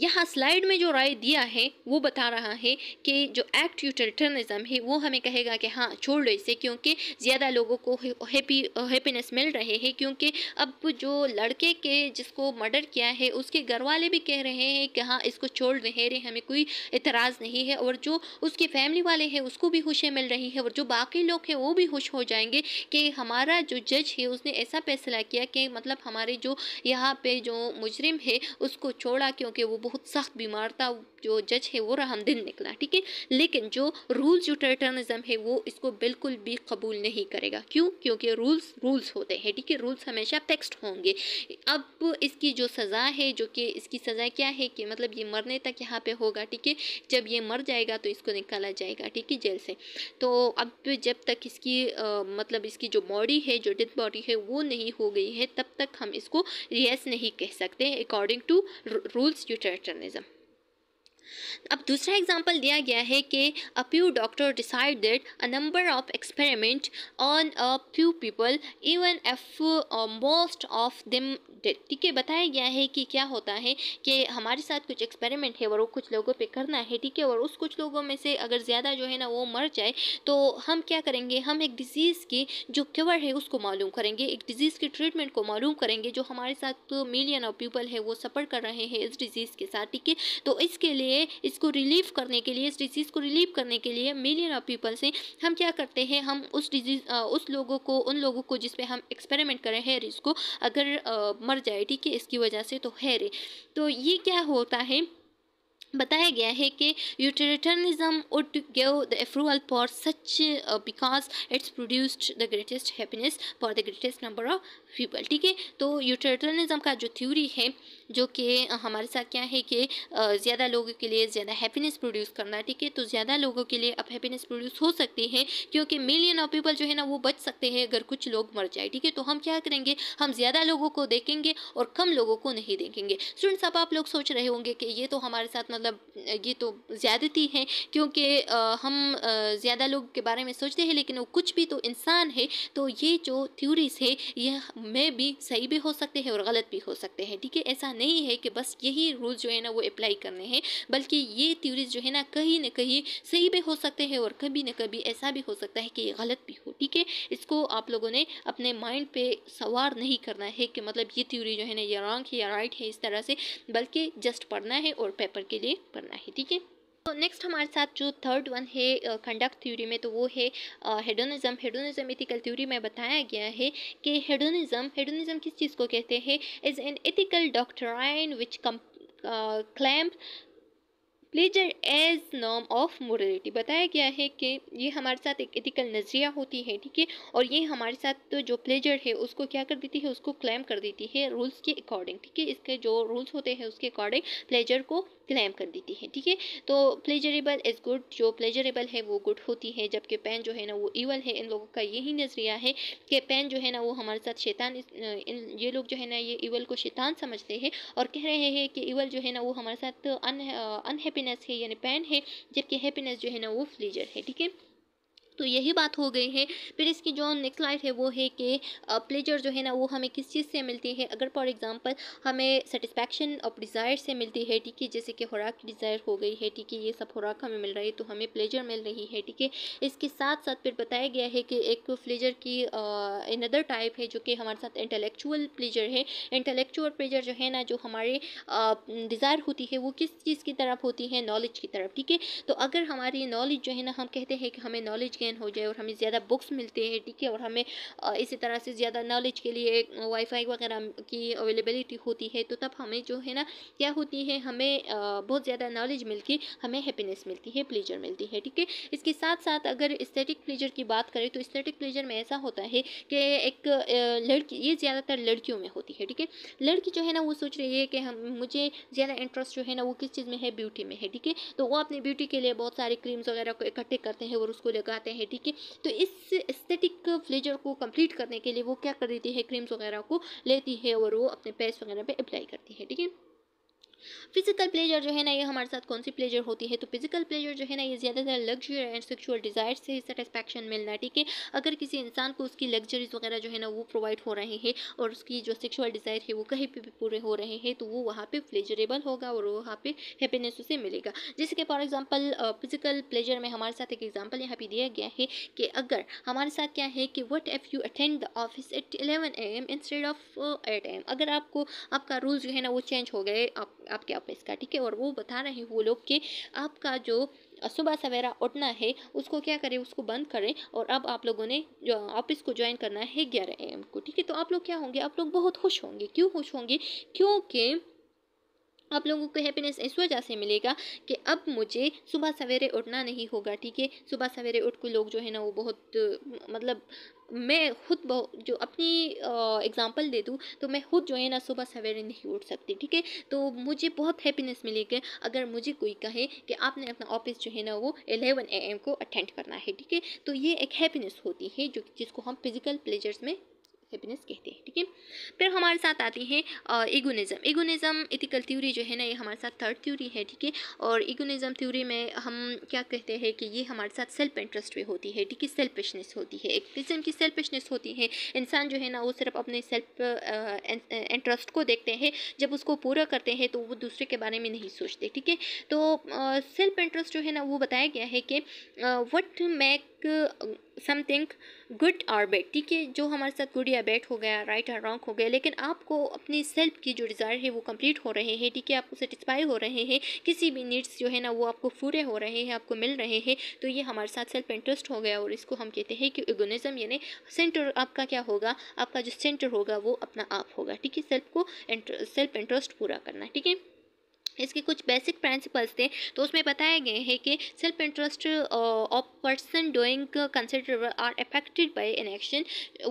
यहाँ स्लाइड में जो राय दिया है वो बता रहा है कि जो एक्ट यूटिलिटरिज्म है वो हमें कहेगा कि हाँ छोड़ लो इसे क्योंकि ज़्यादा लोगों को हैप्पी हैप्पीनेस मिल रहे हैं क्योंकि अब जो लड़के के जिसको मर्डर किया है उसके घर वाले भी कह रहे हैं कि हाँ इसको छोड़ रहे रहे हमें कोई इतराज़ नहीं है और जो उसके फैमिली वाले हैं उसको भी खुशी मिल रही है और जो बाकी लोग हैं वो भी खुश हो जाएंगे कि हमारा जो जज है उसने ऐसा फैसला किया कि मतलब हमारे जो यहाँ पर जो मुजरिम है उसको छोड़ा क्योंकि वो बहुत सख्त बीमार था जो जज है वो रामदिन निकला ठीक है लेकिन जो रूल्स यूटरटनिज़म है वो इसको बिल्कुल भी कबूल नहीं करेगा क्यों क्योंकि रूल्स रूल्स होते हैं ठीक है रूल्स हमेशा फिक्सड होंगे अब इसकी जो सज़ा है जो कि इसकी सज़ा क्या है कि मतलब ये मरने तक यहाँ पर होगा ठीक है जब ये मर जाएगा तो इसको निकाला जाएगा ठीक है जेल से तो अब जब तक इसकी आ, मतलब इसकी जो बॉडी है जो डेड बॉडी है वो नहीं हो गई है तब तक हम इसको रियस नहीं कह सकते अकॉर्डिंग टू रूल्स यूटरटनिज़म अब दूसरा एग्जाम्पल दिया गया है कि a few doctor decide that a number of experiment on a few people even if most of them ठीक है बताया गया है कि क्या होता है कि हमारे साथ कुछ एक्सपेरिमेंट है और वो कुछ लोगों पे करना है ठीक है और उस कुछ लोगों में से अगर ज़्यादा जो है ना वो मर जाए तो हम क्या करेंगे हम एक डिज़ीज़ की जो क्योर है उसको मालूम करेंगे एक डिज़ीज़ के ट्रीटमेंट को मालूम करेंगे जो हमारे साथ मिलियन ऑफ पीपल है वो सफ़र कर रहे हैं इस डिज़ीज़ के साथ ठीक है तो इसके लिए हैं इसको रिलीव करने के लिए इस डिजीज़ को रिलीव करने के लिए मिलियन ऑफ पीपल से हम क्या करते हैं हम उस डिजीज़ उस लोगों को उन लोगों को जिसपे हम एक्सपेरिमेंट करें हेयर इसको अगर आ, मर जाए ठीक है इसकी वजह से तो हेयर तो ये क्या होता है बताया गया है कि utilitarianism would give the approval for such because its produced the greatest happiness for the greatest number of people ठीक है तो यूटरटनिज़म का जो थ्योरी है जो कि हमारे साथ क्या है कि ज़्यादा लोगों के लिए ज़्यादा हैप्पीनेस प्रोड्यूस करना ठीक है तो ज़्यादा लोगों के लिए अब हैप्पीनेस प्रोड्यूस हो सकती है क्योंकि मिलियन ऑफ पीपल जो है ना वो बच सकते हैं अगर कुछ लोग मर जाए ठीक है तो हम क्या करेंगे हम ज़्यादा लोगों को देखेंगे और कम लोगों को नहीं देखेंगे स्टूडेंट्स अब आप लोग सोच रहे होंगे कि ये तो हमारे साथ मतलब ये तो ज़्यादती है क्योंकि हम ज़्यादा लोग के बारे में सोचते हैं लेकिन वो कुछ भी तो इंसान है तो ये जो थ्योरीज है यह में भी सही भी हो सकते हैं और गलत भी हो सकते हैं ठीक है ऐसा नहीं है कि बस यही रूल जो है ना वो अप्लाई करने हैं बल्कि ये थ्योरीज जो है ना कहीं ना कहीं सही भी हो सकते हैं और कभी ना कभी ऐसा भी हो सकता है कि ये गलत भी हो ठीक है इसको आप लोगों ने अपने माइंड पे सवार नहीं करना है कि मतलब ये थ्योरी जो है ना ये रॉन्ग है या राइट है इस तरह से बल्कि जस्ट पढ़ना है और पेपर के लिए पढ़ना है ठीक है तो नेक्स्ट हमारे साथ जो थर्ड वन है कंडक्ट थ्योरी में तो वो है हेडोनिज़म हेडोनिज्म एथिकल थ्योरी में बताया गया है कि हेडोनिज्म हेडोनिज्म किस चीज़ को कहते हैं is an ethical doctrine which come claim pleasure as नॉम ऑफ मोरलिटी बताया गया है कि ये हमारे साथ एक एथिकल नज़रिया होती है ठीक है और ये हमारे साथ तो जो प्लेजर है उसको क्या कर देती है उसको क्लेम कर देती है रूल्स के अकॉर्डिंग ठीक है इसके जो रूल्स होते हैं उसके अकॉर्डिंग प्लेजर को क्लेम कर देती है ठीक है तो प्लेजरेबल इज़ गुड जो प्लेजरेबल है वो गुड होती है जबकि पेन जो है ना वो ईवल है इन लोगों का यही नज़रिया है कि पेन जो है ना वो हमारे साथ शैतान ये लोग जो है ना ये ईवल को शैतान समझते हैं और कह रहे हैं कि ईवल जो है ना वो हमारे साथ अनहैप्पीनेस है यानी पेन है जबकि हैप्पीनेस जो है ना वो फ्लेजर है ठीक है तो यही बात हो गई है फिर इसकी जो नेक्स्ट लाइट है वो है कि प्लेजर जो है ना वो हमें किस चीज़ से मिलती है अगर फॉर एग्ज़ाम्पल हमें सेटिसफेक्शन ऑफ डिज़ायर से मिलती है ठीक है जैसे कि खुराक डिज़ायर हो गई है ठीक है ये सब खुराक हमें मिल रही है तो हमें प्लेजर मिल रही है ठीक है इसके साथ साथ फिर बताया गया है कि एक प्लेजर की अनदर टाइप है जो कि हमारे साथ इंटेलेक्चुअल प्लेजर है इंटेलेक्चुअल प्लेजर जो है ना जो हमारे डिज़ायर होती है वो किस चीज़ की तरफ होती है नॉलेज की तरफ ठीक है तो अगर हमारी नॉलेज जो है ना हम कहते हैं कि हमें नॉलेज गेन गेन हो जाए और हमें ज़्यादा बुक्स मिलते हैं ठीक है और हमें इसी तरह से ज़्यादा नॉलेज के लिए वाईफाई वगैरह की अवेलेबलिटी होती है तो तब हमें जो है ना क्या होती है हमें बहुत ज़्यादा नॉलेज मिलती हमें हैप्पीनेस मिलती है प्लेजर मिलती है ठीक है इसके साथ साथ अगर इस्थेटिक प्लेजर की बात करें तो इस्थेटिक प्लेजर में ऐसा होता है कि एक लड़की ये ज़्यादातर लड़कियों में होती है ठीक है लड़की जो है ना वो सोच रही है कि हम मुझे ज़्यादा इंटरेस्ट जो है ना वो किस चीज़ में है ब्यूटी में है ठीक है तो वो अपनी ब्यूटी के लिए बहुत सारे क्रीम्स वगैरह को इकट्ठे करते हैं और उसको लगाते करते हैं ठीक है तो इस एस्थेटिक फ्लेजर को कंप्लीट करने के लिए वो क्या कर देती है क्रीम्स वगैरह को लेती है और वो अपने फेस वगैरह पर अप्लाई करती है ठीक है फिजिकल प्लेजर जो है ना ये हमारे साथ कौन सी प्लेजर होती है तो फिजिकल प्लेजर जो है ना ये ज़्यादातर लग्जरी एंड सेक्शुअल डिज़ायर से सेटिसफेक्शन मिलना ठीक है अगर किसी इंसान को उसकी लग्जरीज वगैरह जो है ना वो प्रोवाइड हो रहे हैं और उसकी जो सेक्शुअल डिज़ायर है वो कहीं पर भी पूरे हो रहे हैं तो वो वहाँ पर प्लेजरेबल होगा और वहाँ पर हैप्पीनेस उसे मिलेगा जैसे कि फॉर एग्जाम्पल फिजिकल प्लेजर में हमारे साथ एक एग्जाम्पल यहाँ पर दिया गया है कि अगर हमारे साथ क्या है कि what if you attend the office at eleven A M instead of at M अगर आपको आपका रूल जो है ना वो चेंज हो गए आप आपके आप का ठीक है और वो बता रहे हैं वो लोग कि आपका जो सुबह सवेरा उठना है उसको क्या करें उसको बंद करें और अब आप लोगों ने जो ऑफिस को ज्वाइन करना है ग्यारह एम को ठीक है तो आप लोग क्या होंगे आप लोग बहुत खुश होंगे क्यों खुश होंगे क्योंकि आप लोगों को हैप्पीनेस इस वजह से मिलेगा कि अब मुझे सुबह सवेरे उठना नहीं होगा ठीक है सुबह सवेरे उठ के लोग जो है ना वो बहुत मतलब मैं खुद जो अपनी एग्ज़ाम्पल दे दूँ तो मैं खुद जो है ना सुबह सवेरे नहीं उठ सकती ठीक है तो मुझे बहुत हैप्पीनेस मिलेगी अगर मुझे कोई कहे कि आपने अपना ऑफिस जो है ना वो एलेवन ए एम को अटेंड करना है ठीक है तो ये एक हैप्पीनेस होती है जो जिसको हम फिज़िकल प्लेजर्स में हैप्पीनेस कहते हैं ठीक है फिर हमारे साथ आती है इगोनिज्म इगोनिज्म इथिकल थ्योरी जो है ना ये हमारे साथ थर्ड थ्योरी है ठीक है और इगोनिज़म थ्योरी में हम क्या कहते हैं कि ये हमारे साथ सेल्फ इंटरेस्ट में होती है ठीक है सेल्फिशनेस होती है एक किस्म की सेल्फिशनेस होती है इंसान जो है ना वो सिर्फ अपने सेल्फ इंटरेस्ट को देखते हैं जब उसको पूरा करते हैं तो वो दूसरे के बारे में नहीं सोचते ठीक है तो सेल्फ इंटरेस्ट जो है ना वो बताया गया है कि what make like something good और बैड ठीक है जो हमारे साथ गुड या बैड हो गया राइट या रॉन्ग हो गया लेकिन आपको अपनी सेल्फ की जो डिज़ायर है वो कंप्लीट हो रहे हैं ठीक है आपको सेटिस्फाई हो रहे हैं किसी भी नीड्स जो है ना वो आपको पूरे हो रहे हैं आपको मिल रहे हैं तो ये हमारे साथ सेल्फ इंटरेस्ट हो गया और इसको हम कहते हैं कि इगोनिज़म यानी सेंटर आपका क्या होगा आपका जो सेंटर होगा वो अपना आप होगा ठीक है सेल्फ को सेल्फ इंटरेस्ट पूरा करना ठीक है इसके कुछ बेसिक प्रिंसिपल्स थे तो उसमें बताए गए हैं कि self interest of person doing consider are affected by an action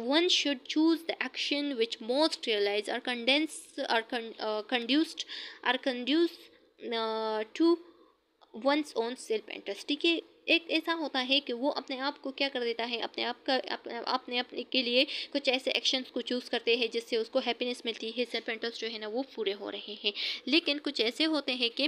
one should choose the action which most realize are condense are conduced are conduce to one's own self interest ठीक है एक ऐसा होता है कि वो अपने आप को क्या कर देता है अपने आप का अपने अपने के लिए कुछ ऐसे एक्शंस को चूज़ करते हैं जिससे उसको हैप्पीनेस मिलती है सेल्फ इंटरेस्ट जो है ना वो पूरे हो रहे हैं लेकिन कुछ ऐसे होते हैं कि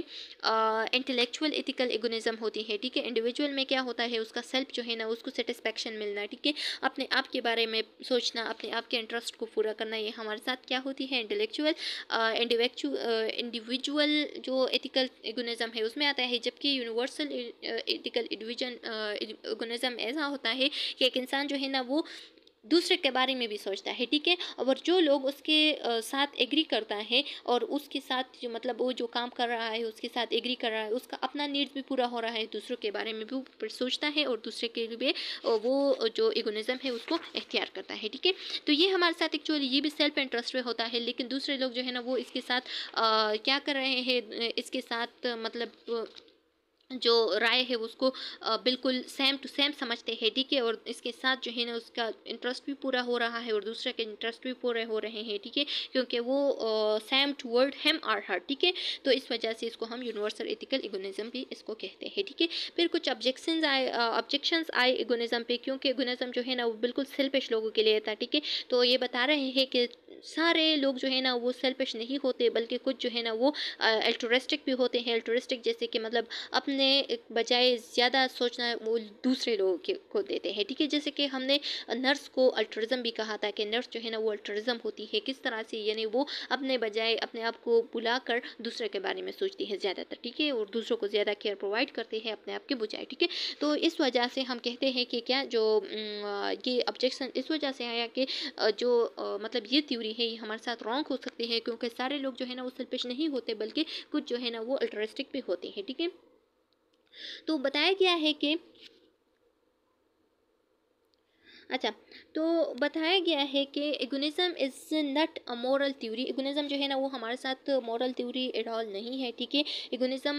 इंटेलेक्चुअल इथिकल एगोनिज्म होती है ठीक है इंडिविजुअल में क्या होता है उसका सेल्फ जो है ना उसको सेटिस्फेक्शन मिलना ठीक है अपने आप के बारे में सोचना अपने आप के इंटरेस्ट को पूरा करना ये हमारे साथ क्या होती है इंटेलेक्चुअल इंडिविजुअल जो एथिकल इगोनिज्म है उसमें आता है जबकि universal ethical individual organism uh, ऐसा होता है कि एक इंसान जो है ना वो दूसरे के बारे में भी सोचता है ठीक है और जो लोग उसके साथ एग्री करता है और उसके साथ जो मतलब वो जो काम कर रहा है उसके साथ एग्री कर रहा है उसका अपना नीड्स भी पूरा हो रहा है दूसरों के बारे में भी सोचता है और दूसरे के लिए वो जो इगोनिज्म है उसको इख्तियार करता है ठीक है तो ये हमारे साथ एक्चुअली ये भी सेल्फ इंटरेस्ट में होता है लेकिन दूसरे लोग जो है ना वो इसके साथ आ, क्या कर रहे हैं इसके साथ मतलब जो राय है उसको बिल्कुल सेम टू सेम समझते हैं ठीक है और इसके साथ जो है ना उसका इंटरेस्ट भी पूरा हो रहा है और दूसरे के इंटरेस्ट भी पूरे हो रहे हैं ठीक है क्योंकि वो same to world him or her ठीक है तो इस वजह से इसको हम यूनिवर्सल एथिकल इगोनिज़म भी इसको कहते हैं ठीक है फिर कुछ ऑब्जेक्शन आए ऑब्जेक्शन आए इगोनिज्म पे क्योंकि इगोनिज्म जो है ना वो बिल्कुल सेल्फिश लोगों के लिए था ठीक है तो ये बता रहे हैं कि सारे लोग जो है ना वो सेल्फिश नहीं होते बल्कि कुछ जो है ना वो अल्टोरिस्टिक भी होते हैं अल्टोरिस्टिक जैसे कि मतलब अपने अपने बजाय ज़्यादा सोचना वो दूसरे लोगों के को देते हैं ठीक है जैसे कि हमने नर्स को अल्ट्रिज़म भी कहा था कि नर्स जो है ना वो अल्ट्रिज़म होती है किस तरह से यानी वो अपने बजाय अपने आप को बुला दूसरे के बारे में सोचती है ज़्यादातर ठीक है और दूसरों को ज़्यादा केयर प्रोवाइड करती है अपने आप के बजाय ठीक है तो इस वजह से हम कहते हैं कि क्या जो ये ऑब्जेक्शन इस वजह से आया कि जो मतलब ये थ्योरी है ये हमारे साथ रॉन्ग हो सकती है क्योंकि सारे लोग जो है ना वो सेल्फिश नहीं होते बल्कि कुछ जो है ना वो अल्ट्रिस्टिक भी होते हैं ठीक है तो बताया गया है कि अच्छा तो बताया गया है कि egoism is not a moral theory egoism जो है ना वो हमारे साथ मॉरल थ्योरी एट ऑल नहीं है ठीक है egoism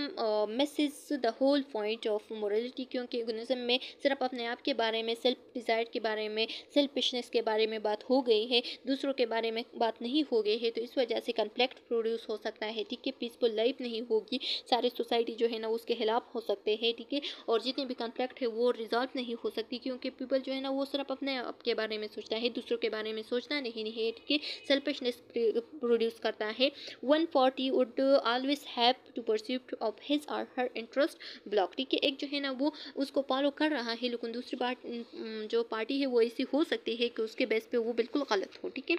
misses the whole point of morality क्योंकि एगुनिज़म में सिर्फ अपने आप के बारे में सेल्फ डिज़ायर के बारे में सेल्फिशनेस के बारे में बात हो गई है दूसरों के बारे में बात नहीं हो गई है तो इस वजह से कन्फ्लिक्ट प्रोड्यूस हो सकता है ठीक है पीसफुल लाइफ नहीं होगी सारे सोसाइटी जो है ना उसके खिलाफ हो सकते हैं ठीक है और जितने भी कन्फ्लिक्ट है वो रिजॉल्व नहीं हो सकती क्योंकि पीपल जो है ना वो सिर्फ अपने आप के बारे में सोचता है दूसरों के बारे में सोचना नहीं है ठीक है सेल्फिशनेस प्रोड्यूस करता है one forty would always have to perceive of his और हर इंटरेस्ट ब्लॉक ठीक है एक जो है ना वो उसको फॉलो कर रहा है लेकिन दूसरी पार्ट जो पार्टी है वो ऐसी हो सकती है कि उसके बेस पर वो बिल्कुल गलत हो ठीक है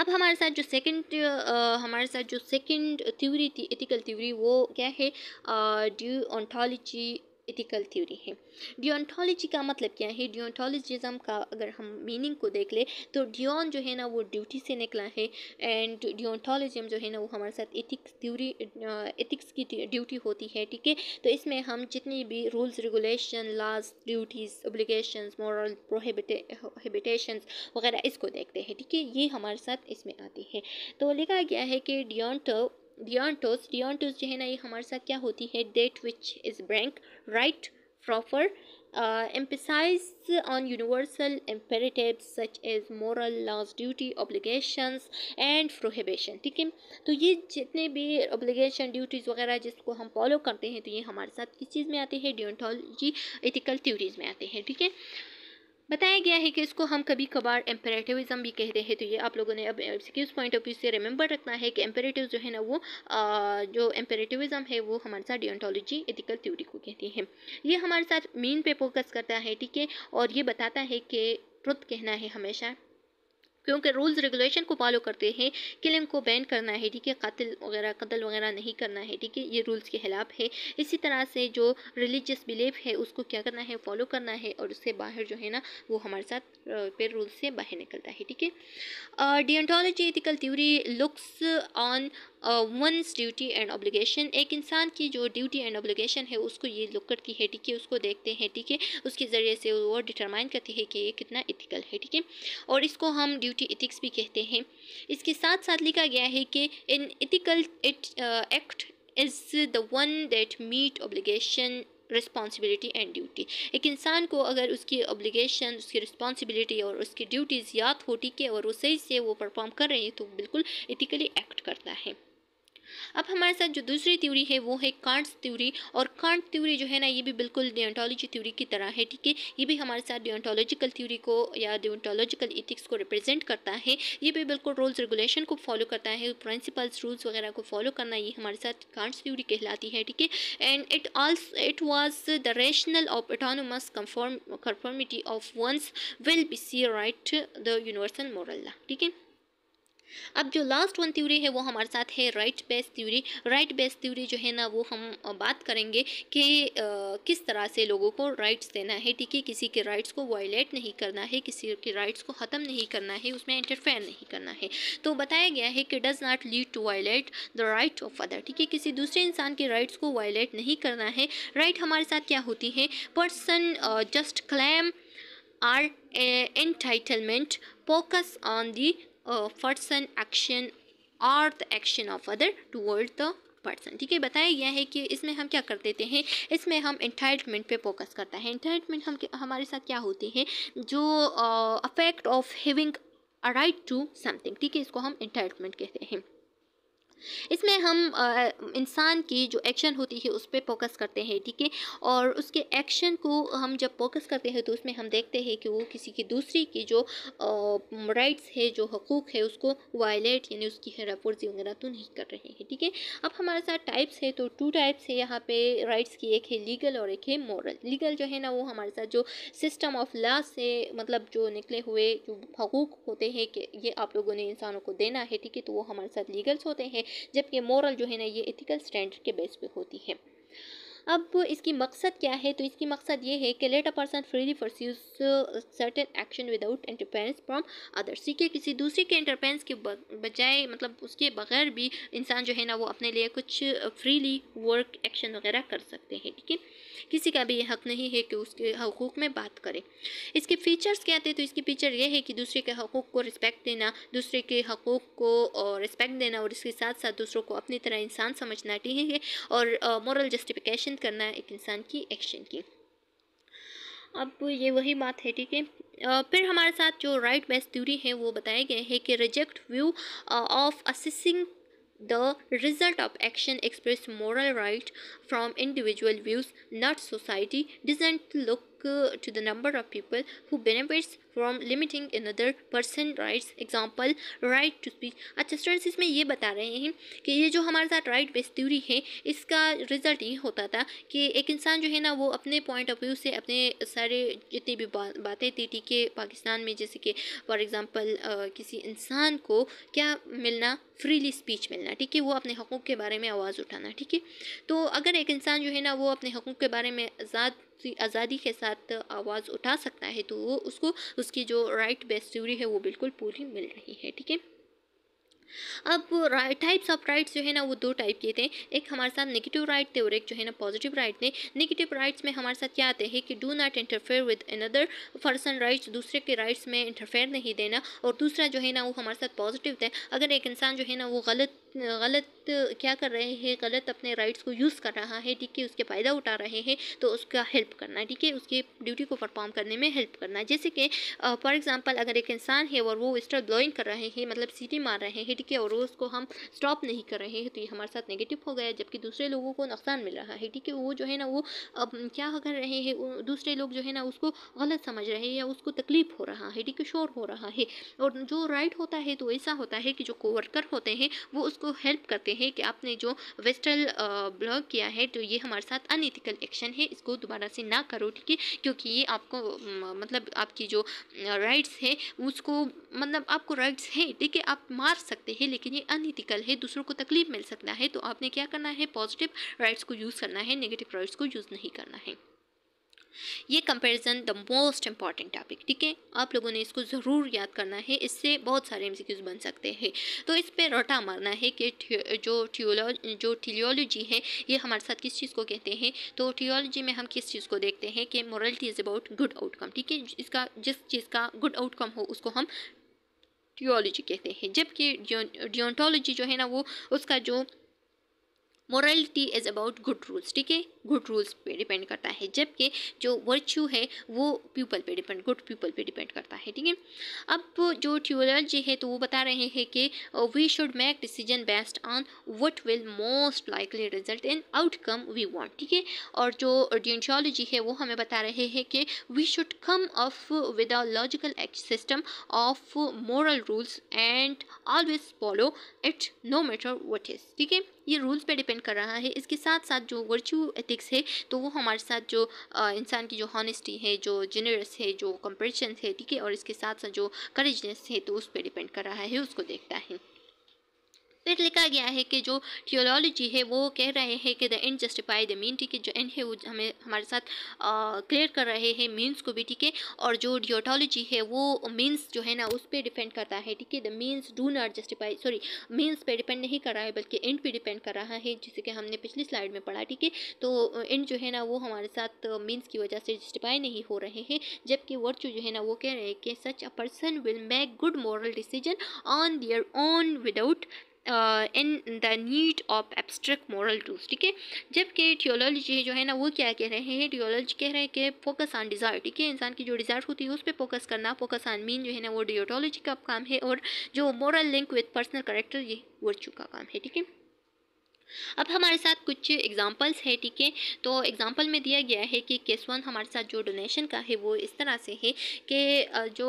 अब हमारे साथ जो सेकंड हमारे साथ जो सेकंड थ्योरी थी एथिकल थ्योरी वो क्या है ड्यू ऑन्थोलॉजी इथिकल थ्योरी है डिओन्टोलॉजी का मतलब क्या है डिओन्टोलॉजिज़म का अगर हम मीनिंग को देख ले तो डिओन जो है ना वो ड्यूटी से निकला है एंड डिओन्टोलॉजिज़म जो है ना वो हमारे साथ एथिक्स थ्योरी एथिक्स की ड्यूटी होती है ठीक है तो इसमें हम जितनी भी rules regulation laws duties obligation moral prohibition वगैरह इसको देखते हैं ठीक है ये हमारे साथ इसमें आती है तो लिखा गया है कि डिओन्टो डियंटोस डियंटोस जो है ना ये हमारे साथ क्या होती है डेट विच इज़ ब्रैंक right proper emphasise on universal imperative such as moral laws duty obligations and prohibition ठीक है तो ये जितने भी ऑब्लीगेशन ड्यूटीज वगैरह जिसको हम फॉलो करते हैं तो ये हमारे साथ किस चीज़ में आते हैं डिओन्टोलॉजी एथिकल थ्योरीज में आते हैं ठीक है बताया गया है कि इसको हम कभी कभार एम्पेरेटिविज़म भी कहते हैं तो ये आप लोगों ने अब एक्सक्यूज़ पॉइंट ऑफ व्यू से रिमेंबर रखना है कि एम्पेरेटिव जो है ना वो आ, जो एम्पेरेटिविज़म है वो हमारे साथ डिओंटोलॉजी एथिकल थ्योरी को कहती है ये हमारे साथ मेन पे फोकस करता है ठीक है और ये बताता है कि ट्रुथ कहना है हमेशा क्योंकि रूल्स रेगुलेशन को फॉलो करते हैं किलिंग को बैन करना है ठीक है कतल वगैरह कतल वगैरह नहीं करना है ठीक है ये रूल्स के खिलाफ है इसी तरह से जो रिलीजियस बिलीफ है उसको क्या करना है फॉलो करना है और उससे बाहर जो है ना वो हमारे साथ पे रूल से बाहर निकलता है ठीक है deontology ethical theory looks on one's duty and obligation एक इंसान की जो ड्यूटी एंड ऑब्लिगेशन है उसको ये लुक करती है ठीक है उसको देखते हैं ठीक है उसके ज़रिए से वो डिटरमाइन करती है कि ये कितना इथिकल है ठीक है और इसको हम ड्यूटी इथिक्स भी कहते हैं इसके साथ साथ लिखा गया है कि an ethical act is the one that meet obligation responsibility and duty एक इंसान को अगर उसकी ऑब्लिगेशन उसकी रिस्पॉन्सिबिलिटी और उसकी ड्यूटीज़ याद हो ठीक है और वो सही से वो परफॉर्म कर रही है तो बिल्कुल इथिकली एक्ट करता है अब हमारे साथ जो दूसरी थ्योरी है वो है कांट्स थ्योरी और कांट थ्योरी जो है ना ये भी बिल्कुल डियोटोलॉजी थ्योरी की तरह है ठीक है ये भी हमारे साथ डिओन्टोलॉजिकल थ्योरी को या डिओन्टोलॉजिकल इथिक्स को रिप्रेजेंट करता है ये भी बिल्कुल रूल्स रेगुलेशन को फॉलो करता है प्रिंसिपल्स रूल्स वगैरह को फॉलो करना ये हमारे साथ कांट्स थ्योरी कहलाती है ठीक है and it also it was the rational of autonomous conform conformity of one's will be see right the universal moral ठीक है अब जो लास्ट वन थ्योरी है वो हमारे साथ है right based theory right based theory जो है ना वो हम बात करेंगे कि किस तरह से लोगों को राइट्स देना है ठीक है किसी के राइट्स को वायलेट नहीं करना है किसी के राइट्स को ख़त्म नहीं करना है उसमें इंटरफेयर नहीं करना है तो बताया गया है कि does not lead to violate the right of other ठीक है किसी दूसरे इंसान के राइट्स को वायलेट नहीं करना है राइट हमारे साथ क्या होती है person just claim or entitlement focus on the a action और the action of other toward the person ठीक है बताया गया है कि इसमें हम क्या कर देते हैं इसमें हम इंटाइटमेंट पे फोकस करता है इंटाइटमेंट हम हमारे साथ क्या होते हैं जो effect of having a right to something ठीक है इसको हम इंटाइटमेंट कहते हैं इसमें हम इंसान की जो एक्शन होती है उस पर फोकस करते हैं ठीक है और उसके एक्शन को हम जब फोकस करते हैं तो उसमें हम देखते हैं कि वो किसी की दूसरी की जो राइट्स है जो हकूक़ है उसको वायलेट यानी उसकी हरापुर्जी वगैरह तो नहीं कर रहे हैं ठीक है अब हमारे साथ टाइप्स है तो टू टाइप्स है यहाँ पर राइट्स की एक है लीगल और एक है मॉरल लीगल जो है ना वो हमारे साथ जो सिस्टम ऑफ लॉ से मतलब जो निकले हुए जो हकूक़ होते हैं कि ये आप लोगों ने इंसानों को देना है ठीक है तो वो हमारे साथ लीगल्स होते हैं जबकि मॉरल जो है ना ये एथिकल स्टैंडर्ड के बेस पे होती है अब इसकी मकसद क्या है तो इसकी मकसद ये है कि let a person freely pursues certain action without interference from others ठीक है किसी दूसरे के इंटरपेंस के बजाय मतलब उसके बगैर भी इंसान जो है ना वो अपने लिए कुछ फ्रीली वर्क एक्शन वगैरह कर सकते हैं ठीक है किसी का भी हक नहीं है कि उसके हकूक़ में बात करें इसके फ़ीचर्स क्या थे तो इसके फीचर ये है कि दूसरे के हकूक़ को रिस्पेक्ट देना दूसरे के हकूक़ को और रिस्पेक्ट देना और इसके साथ साथ दूसरों को अपनी तरह इंसान समझना ठीक है और मॉरल जस्टिफिकेशन रिएक्शन करना है एक इंसान की एक्शन की अब ये वही बात है ठीक है फिर हमारे साथ जो राइट बेस्ट थ्यूरी है वो बताए गए हैं कि reject view of using the result of action express moral right from individual views not society doesn't look to the number of people who benefits from limiting other person rights example right to speech अच्छा students इसमें ये बता रहे हैं कि ये जो हमारे साथ राइट बेस्ड थ्यूरी है इसका रिजल्ट ये होता था कि एक इंसान जो है ना वो अपने पॉइंट ऑफ व्यू से अपने सारे जितनी भी बा, बातें थी ठीक है पाकिस्तान में जैसे कि फॉर एग्ज़ाम्पल किसी इंसान को क्या मिलना फ्रीली स्पीच मिलना ठीक है वो अपने हकूक़ के बारे में आवाज़ उठाना ठीक है तो अगर एक इंसान जो है ना वो अपने हकूक़ के बारे में आज़ाद आज़ादी के साथ आवाज़ उठा सकता है तो वो उसको उसकी जो राइट बेस्ट थ्योरी है वो बिल्कुल पूरी मिल रही है ठीक है अब टाइप्स ऑफ राइट्स जो है ना वो दो टाइप के थे एक हमारे साथ नेगेटिव राइट थे और एक जो है ना पॉजिटिव राइट थे नेगेटिव राइट्स में हमारे साथ क्या आते हैं कि do not interfere with another person rights दूसरे के राइट्स में इंटरफेयर नहीं देना और दूसरा जो है ना वो हमारे साथ पॉजिटिव थे अगर एक इंसान जो है ना वो गलत गलत क्या कर रहे हैं गलत अपने राइट्स को यूज़ कर रहा है ठीक है उसके फ़ायदा उठा रहे हैं तो उसका हेल्प करना ठीक है उसकी ड्यूटी को परफॉर्म करने में हेल्प करना जैसे कि फॉर एग्जांपल अगर एक इंसान है और वो स्टर ब्लोइंग कर रहे हैं मतलब सीटी मार रहे हैं ठीक है और उसको हम स्टॉप नहीं कर रहे हैं तो ये हमारे साथ नेगेटिव हो गया जबकि दूसरे लोगों को नुकसान मिल रहा है ठीक है वो जो है ना वो अब क्या कर रहे हैं दूसरे लोग जो है ना उसको गलत समझ रहे हैं या उसको तकलीफ़ हो रहा है ठीक है शोर हो रहा है और जो राइट होता है तो ऐसा होता है कि जो कोवर्कर होते हैं वो उस उसको हेल्प करते हैं कि आपने जो वेस्टल ब्लॉग किया है तो ये हमारे साथ अनइथिकल एक्शन है इसको दोबारा से ना करो ठीक है क्योंकि ये आपको मतलब आपकी जो राइट्स है उसको मतलब आपको राइट्स है ठीक है आप मार सकते हैं लेकिन ये अनइथिकल है दूसरों को तकलीफ मिल सकता है तो आपने क्या करना है पॉजिटिव राइट्स को यूज़ करना है नेगेटिव राइट्स को यूज़ नहीं करना है ये comparison the most important topic ठीक है आप लोगों ने इसको ज़रूर याद करना है इससे बहुत सारे एम बन सकते हैं तो इस पर रटा मारना है कि जो थियोलॉ जो थियोलॉजी है ये हमारे साथ किस चीज़ को कहते हैं तो थियोलॉजी में हम किस चीज़ को देखते हैं कि morality is about good outcome ठीक है इसका जिस चीज़ का गुड आउटकम हो उसको हम थियोलॉजी कहते हैं जबकि डियोटोलॉजी जो है ना वो उसका जो morality is about good rules ठीक है गुड रूल्स पे डिपेंड करता है जबकि जो वर्च्यू है वो पीपल पे डिपेंड गुड पीपल पे डिपेंड करता है ठीक है अब जो थियोलॉजी है तो वो बता रहे हैं कि we should make decision based on what will most likely result in outcome we want ठीक है और जो डियनशोलॉजी है वो हमें बता रहे हैं कि we should come off with a logical system of moral rules and always follow it no matter what is ठीक है ये रूल्स पे डिपेंड कर रहा है इसके साथ साथ जो वर्चू एथिक्स है तो वो हमारे साथ जो इंसान की जो हॉनेस्टी है जो जेनरस है जो कंपेरिजन है ठीक है और इसके साथ साथ जो करेजनेस है तो उस पर डिपेंड कर रहा है उसको देखता है फिर लिखा गया है कि जो थियोलॉजी है वो कह रहे हैं कि the end justify the mean ठीक है जो एंड है वो हमें हमारे साथ क्लियर कर रहे हैं मीन्स को भी ठीक है और जो डियोटोलॉजी है वो मीन्स जो है ना उस पर डिपेंड करता है ठीक है the means do not justify sorry means पे डिपेंड नहीं कर रहा है बल्कि एंड पे डिपेंड कर रहा है जिसे कि हमने पिछली स्लाइड में पढ़ा ठीक है तो एंड जो है ना वो हमारे साथ मीन्स की वजह से जस्टिफाई नहीं हो रहे हैं जबकि वर्चू जो है ना वो कह रहे हैं कि such a person will make good moral decision on their own without in the need of abstract moral tools ठीक है जबकि थियोलॉजी जो है ना वो क्या कह रहे हैं थियोलॉजी कह रहे हैं कि फोकस ऑन डिज़ायर ठीक है इंसान की जो डिज़ायर होती है उस पर फोकस करना फोकस ऑन मीन जो है ना वो डियोटोलॉजी का काम है और जो moral link with personal character ये वर्चू का काम है ठीक है अब हमारे साथ कुछ एग्ज़ाम्पल्स है ठीक है तो एग्ज़ाम्पल में दिया गया है कि केस वन हमारे साथ जो डोनेशन का है वो इस तरह से है कि जो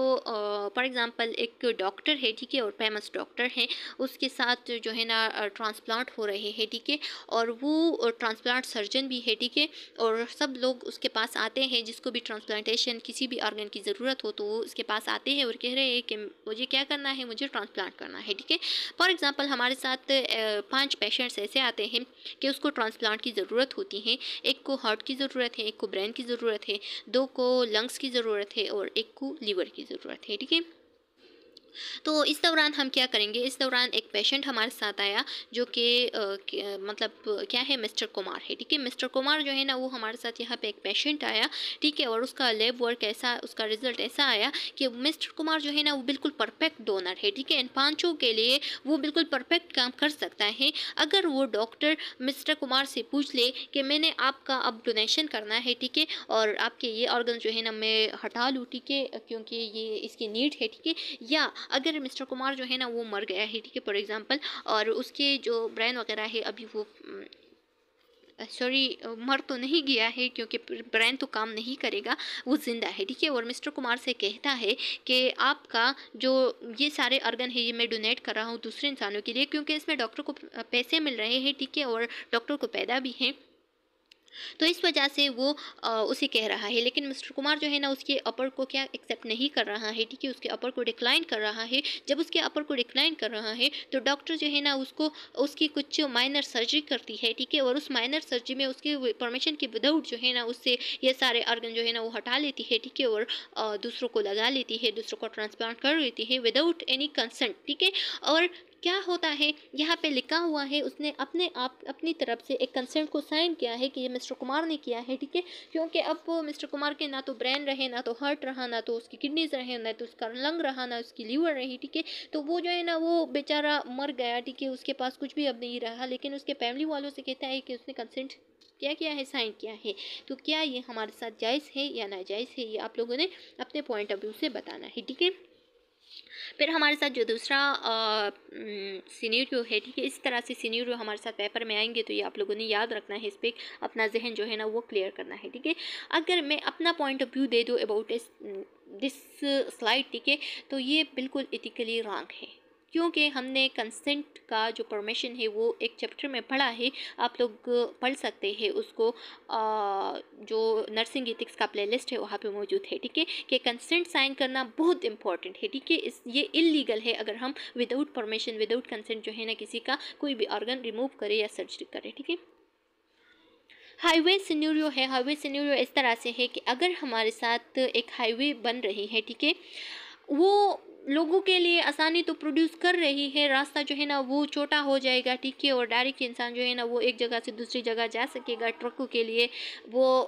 फॉर एग्ज़ाम्पल एक डॉक्टर है ठीक है और फेमस डॉक्टर हैं उसके साथ जो है ना ट्रांसप्लांट हो रहे हैं ठीक है और वो ट्रांसप्लांट सर्जन भी है ठीक है और सब लोग उसके पास आते हैं जिसको भी ट्रांसप्लांटेशन किसी भी ऑर्गन की ज़रूरत हो तो वो उसके पास आते हैं और कह रहे हैं कि मुझे क्या करना है मुझे ट्रांसप्लांट करना है ठीक है फॉर एग्ज़ाम्पल हमारे साथ पाँच पेशेंट्स ऐसे चाहते हैं कि उसको ट्रांसप्लांट की ज़रूरत होती है एक को हार्ट की ज़रूरत है एक को ब्रेन की ज़रूरत है दो को लंग्स की ज़रूरत है और एक को लीवर की ज़रूरत है ठीक है तो इस दौरान हम क्या करेंगे इस दौरान एक पेशेंट हमारे साथ आया जो कि मतलब क्या है मिस्टर कुमार है ठीक है मिस्टर कुमार जो है ना वो हमारे साथ यहाँ पे एक पेशेंट आया ठीक है और उसका लेब वर्क ऐसा उसका रिजल्ट ऐसा आया कि मिस्टर कुमार जो है ना वो बिल्कुल परफेक्ट डोनर है ठीक है इन पाँचों के लिए वो बिल्कुल परफेक्ट काम कर सकता है अगर वो डॉक्टर मिस्टर कुमार से पूछ ले कि मैंने आपका अब डोनेशन करना है ठीक है और आपके ये ऑर्गन जो है ना मैं हटा लूँ ठीक है क्योंकि ये इसकी नीड है ठीक है या अगर मिस्टर कुमार जो है ना वो मर गया है ठीक है फॉर एग्ज़ाम्पल और उसके जो ब्रेन वगैरह है अभी वो सॉरी मर तो नहीं गया है क्योंकि ब्रेन तो काम नहीं करेगा वो ज़िंदा है ठीक है और मिस्टर कुमार से कहता है कि आपका जो ये सारे अर्गन है ये मैं डोनेट कर रहा हूँ दूसरे इंसानों के लिए क्योंकि इसमें डॉक्टर को पैसे मिल रहे हैं ठीक है और डॉक्टर को पैदा भी हैं तो इस वजह से वो आ, उसे कह रहा है लेकिन मिस्टर कुमार जो है ना उसके अपर को क्या एक्सेप्ट नहीं कर रहा है ठीक है उसके अपर को डिक्लाइन कर रहा है जब उसके अपर को डिक्लाइन कर रहा है तो डॉक्टर जो है ना उसको उसकी कुछ माइनर सर्जरी करती है ठीक है और उस माइनर सर्जरी में उसके परमिशन के विदाउट जो है ना उससे ये सारे ऑर्गन जो है ना वो हटा लेती है ठीक है और दूसरों को लगा लेती है दूसरों को ट्रांसप्लांट कर लेती है विदाउट एनी कंसेंट ठीक है और क्या होता है यहाँ पे लिखा हुआ है उसने अपने आप अपनी तरफ से एक कंसेंट को साइन किया है कि ये मिस्टर कुमार ने किया है ठीक है क्योंकि अब मिस्टर कुमार के ना तो ब्रेन रहे ना तो हार्ट रहा ना तो उसकी किडनीज रहे ना तो उसका लंग रहा ना उसकी लीवर रही ठीक है तो वो जो है ना वो बेचारा मर गया ठीक है उसके पास कुछ भी अब नहीं रहा लेकिन उसके फैमिली वालों से कहता है कि उसने कंसेंट क्या किया है साइन किया है तो क्या ये हमारे साथ जायज़ है या नाजायज़ है ये आप लोगों ने अपने पॉइंट ऑफ व्यू से बताना है ठीक है फिर हमारे साथ जो दूसरा जो है ठीक है इस तरह से सीनीरियो हमारे साथ पेपर में आएंगे तो ये आप लोगों ने याद रखना है इस पर अपना जहन जो है ना वो क्लियर करना है ठीक है अगर मैं अपना पॉइंट ऑफ व्यू दे दूँ अबाउट दिस स्लाइड ठीक है तो ये बिल्कुल इथिकली रॉन्ग है क्योंकि हमने कंसेंट का जो परमिशन है वो एक चैप्टर में पढ़ा है आप लोग पढ़ सकते हैं उसको आ, जो नर्सिंग इथिक्स का प्लेलिस्ट है वहाँ पे मौजूद है ठीक है कि कंसेंट साइन करना बहुत इंपॉर्टेंट है ठीक है इस ये इलीगल है अगर हम विदाउट परमिशन विदाउट कंसेंट जो है ना किसी का कोई भी ऑर्गन रिमूव करें या सर्जरी करें ठीक है हाईवे सिन्यूरियो है हाईवे सिन्यूरियो इस तरह से है कि अगर हमारे साथ एक हाईवे बन रही है ठीक है वो लोगों के लिए आसानी तो प्रोड्यूस कर रही है रास्ता जो है ना वो छोटा हो जाएगा ठीक है और डायरेक्ट इंसान जो है ना वो एक जगह से दूसरी जगह जा सकेगा ट्रकों के लिए वो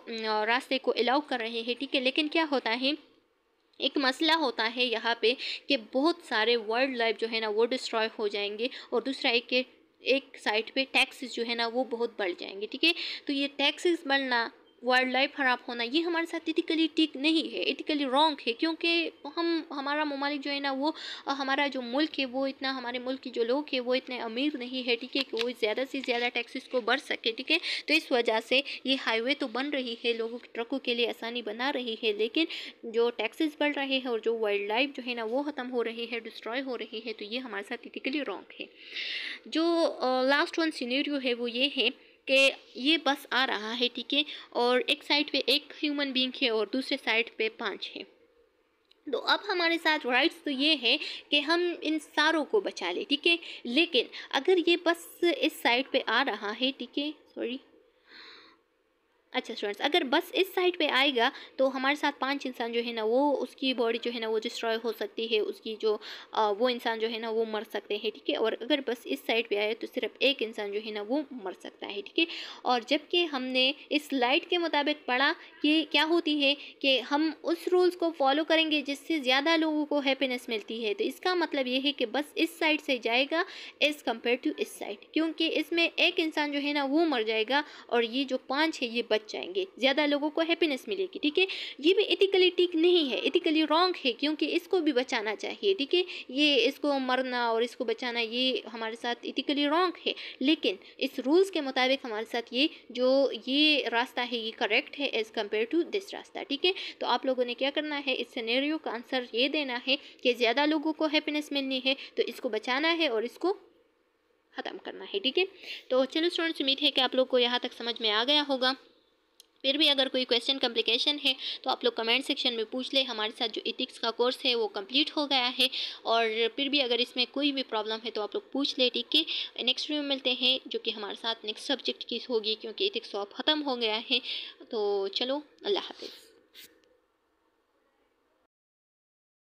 रास्ते को अलाउ कर रहे हैं ठीक है लेकिन क्या होता है एक मसला होता है यहाँ पे कि बहुत सारे वर्ल्ड लाइफ जो है ना वो डिस्ट्रॉय हो जाएंगे और दूसरा एक के एक साइड पे टैक्सेस जो है ना वो बहुत बढ़ जाएंगे ठीक है तो ये टैक्सेस बढ़ना वाइल्ड लाइफ ख़राब होना ये हमारे साथ इथिकली ठीक नहीं है इथिकली रॉन्ग है क्योंकि हम हमारा ममालिक जो है ना वो हमारा जो मुल्क है वो इतना हमारे मुल्क के जो लोग हैं वो इतने अमीर नहीं है ठीक है कि वो ज़्यादा से ज़्यादा टैक्सेस को बढ़ सके ठीक है तो इस वजह से ये हाईवे तो बन रही है लोगों की ट्रकों के लिए आसानी बना रही है लेकिन जो टैक्सेस बढ़ रहे हैं और जो वाइल्ड लाइफ जो है ना वो ख़त्म हो रही है डिस्ट्रॉय हो रही है तो ये हमारे साथ इथिकली रॉन्ग है जो लास्ट वन सीनेरियो है वो ये है कि ये बस आ रहा है ठीक है और एक साइड पे एक ह्यूमन बींग है और दूसरे साइड पे पाँच है तो अब हमारे साथ राइट्स तो ये है कि हम इन सारों को बचा लें ठीक है लेकिन अगर ये बस इस साइड पे आ रहा है ठीक है सॉरी अच्छा स्टूडेंट्स अगर बस इस साइड पे आएगा तो हमारे साथ पांच इंसान जो है ना वो उसकी बॉडी जो है ना वो डिस्ट्रॉय हो सकती है उसकी जो आ, वो इंसान जो है ना वो मर सकते हैं ठीक है और अगर बस इस साइड पे आए तो सिर्फ एक इंसान जो है ना वो मर सकता है ठीक है और जबकि हमने इस लाइट के मुताबिक पढ़ा कि क्या होती है कि हम उस रूल्स को फॉलो करेंगे जिससे ज़्यादा लोगों को हैप्पीनेस मिलती है तो इसका मतलब ये है कि बस इस साइड से जाएगा एज़ कम्पेयर टू इस साइड क्योंकि इसमें एक इंसान जो है ना वो मर जाएगा और ये जो पाँच है ये बच बच जाएंगे ज़्यादा लोगों को हैप्पीनेस मिलेगी ठीक है ये भी एथिकली ठीक नहीं है एथिकली रॉन्ग है क्योंकि इसको भी बचाना चाहिए ठीक है ये इसको मरना और इसको बचाना ये हमारे साथ इथिकली रॉन्ग है लेकिन इस रूल्स के मुताबिक हमारे साथ ये जो ये रास्ता है ये करेक्ट है एज़ कम्पेयर टू दिस रास्ता ठीक है तो आप लोगों ने क्या करना है इस सिनेरियो का आंसर ये देना है कि ज़्यादा लोगों को हैप्पीनेस मिलनी है तो इसको बचाना है और इसको ख़त्म करना है ठीक है तो चलो स्टूडेंट्स उम्मीद है कि आप लोग को यहाँ तक समझ में आ गया होगा फिर भी अगर कोई क्वेश्चन कम्प्लिकेशन है तो आप लोग कमेंट सेक्शन में पूछ लें हमारे साथ जो इथिक्स का कोर्स है वो कम्प्लीट हो गया है और फिर भी अगर इसमें कोई भी प्रॉब्लम है तो आप लोग पूछ ले ठीक है नेक्स्ट वीडियो मिलते हैं जो कि हमारे साथ नेक्स्ट सब्जेक्ट की होगी क्योंकि इथिक्स तो ख़त्म हो गया है तो चलो अल्लाह हाफिज़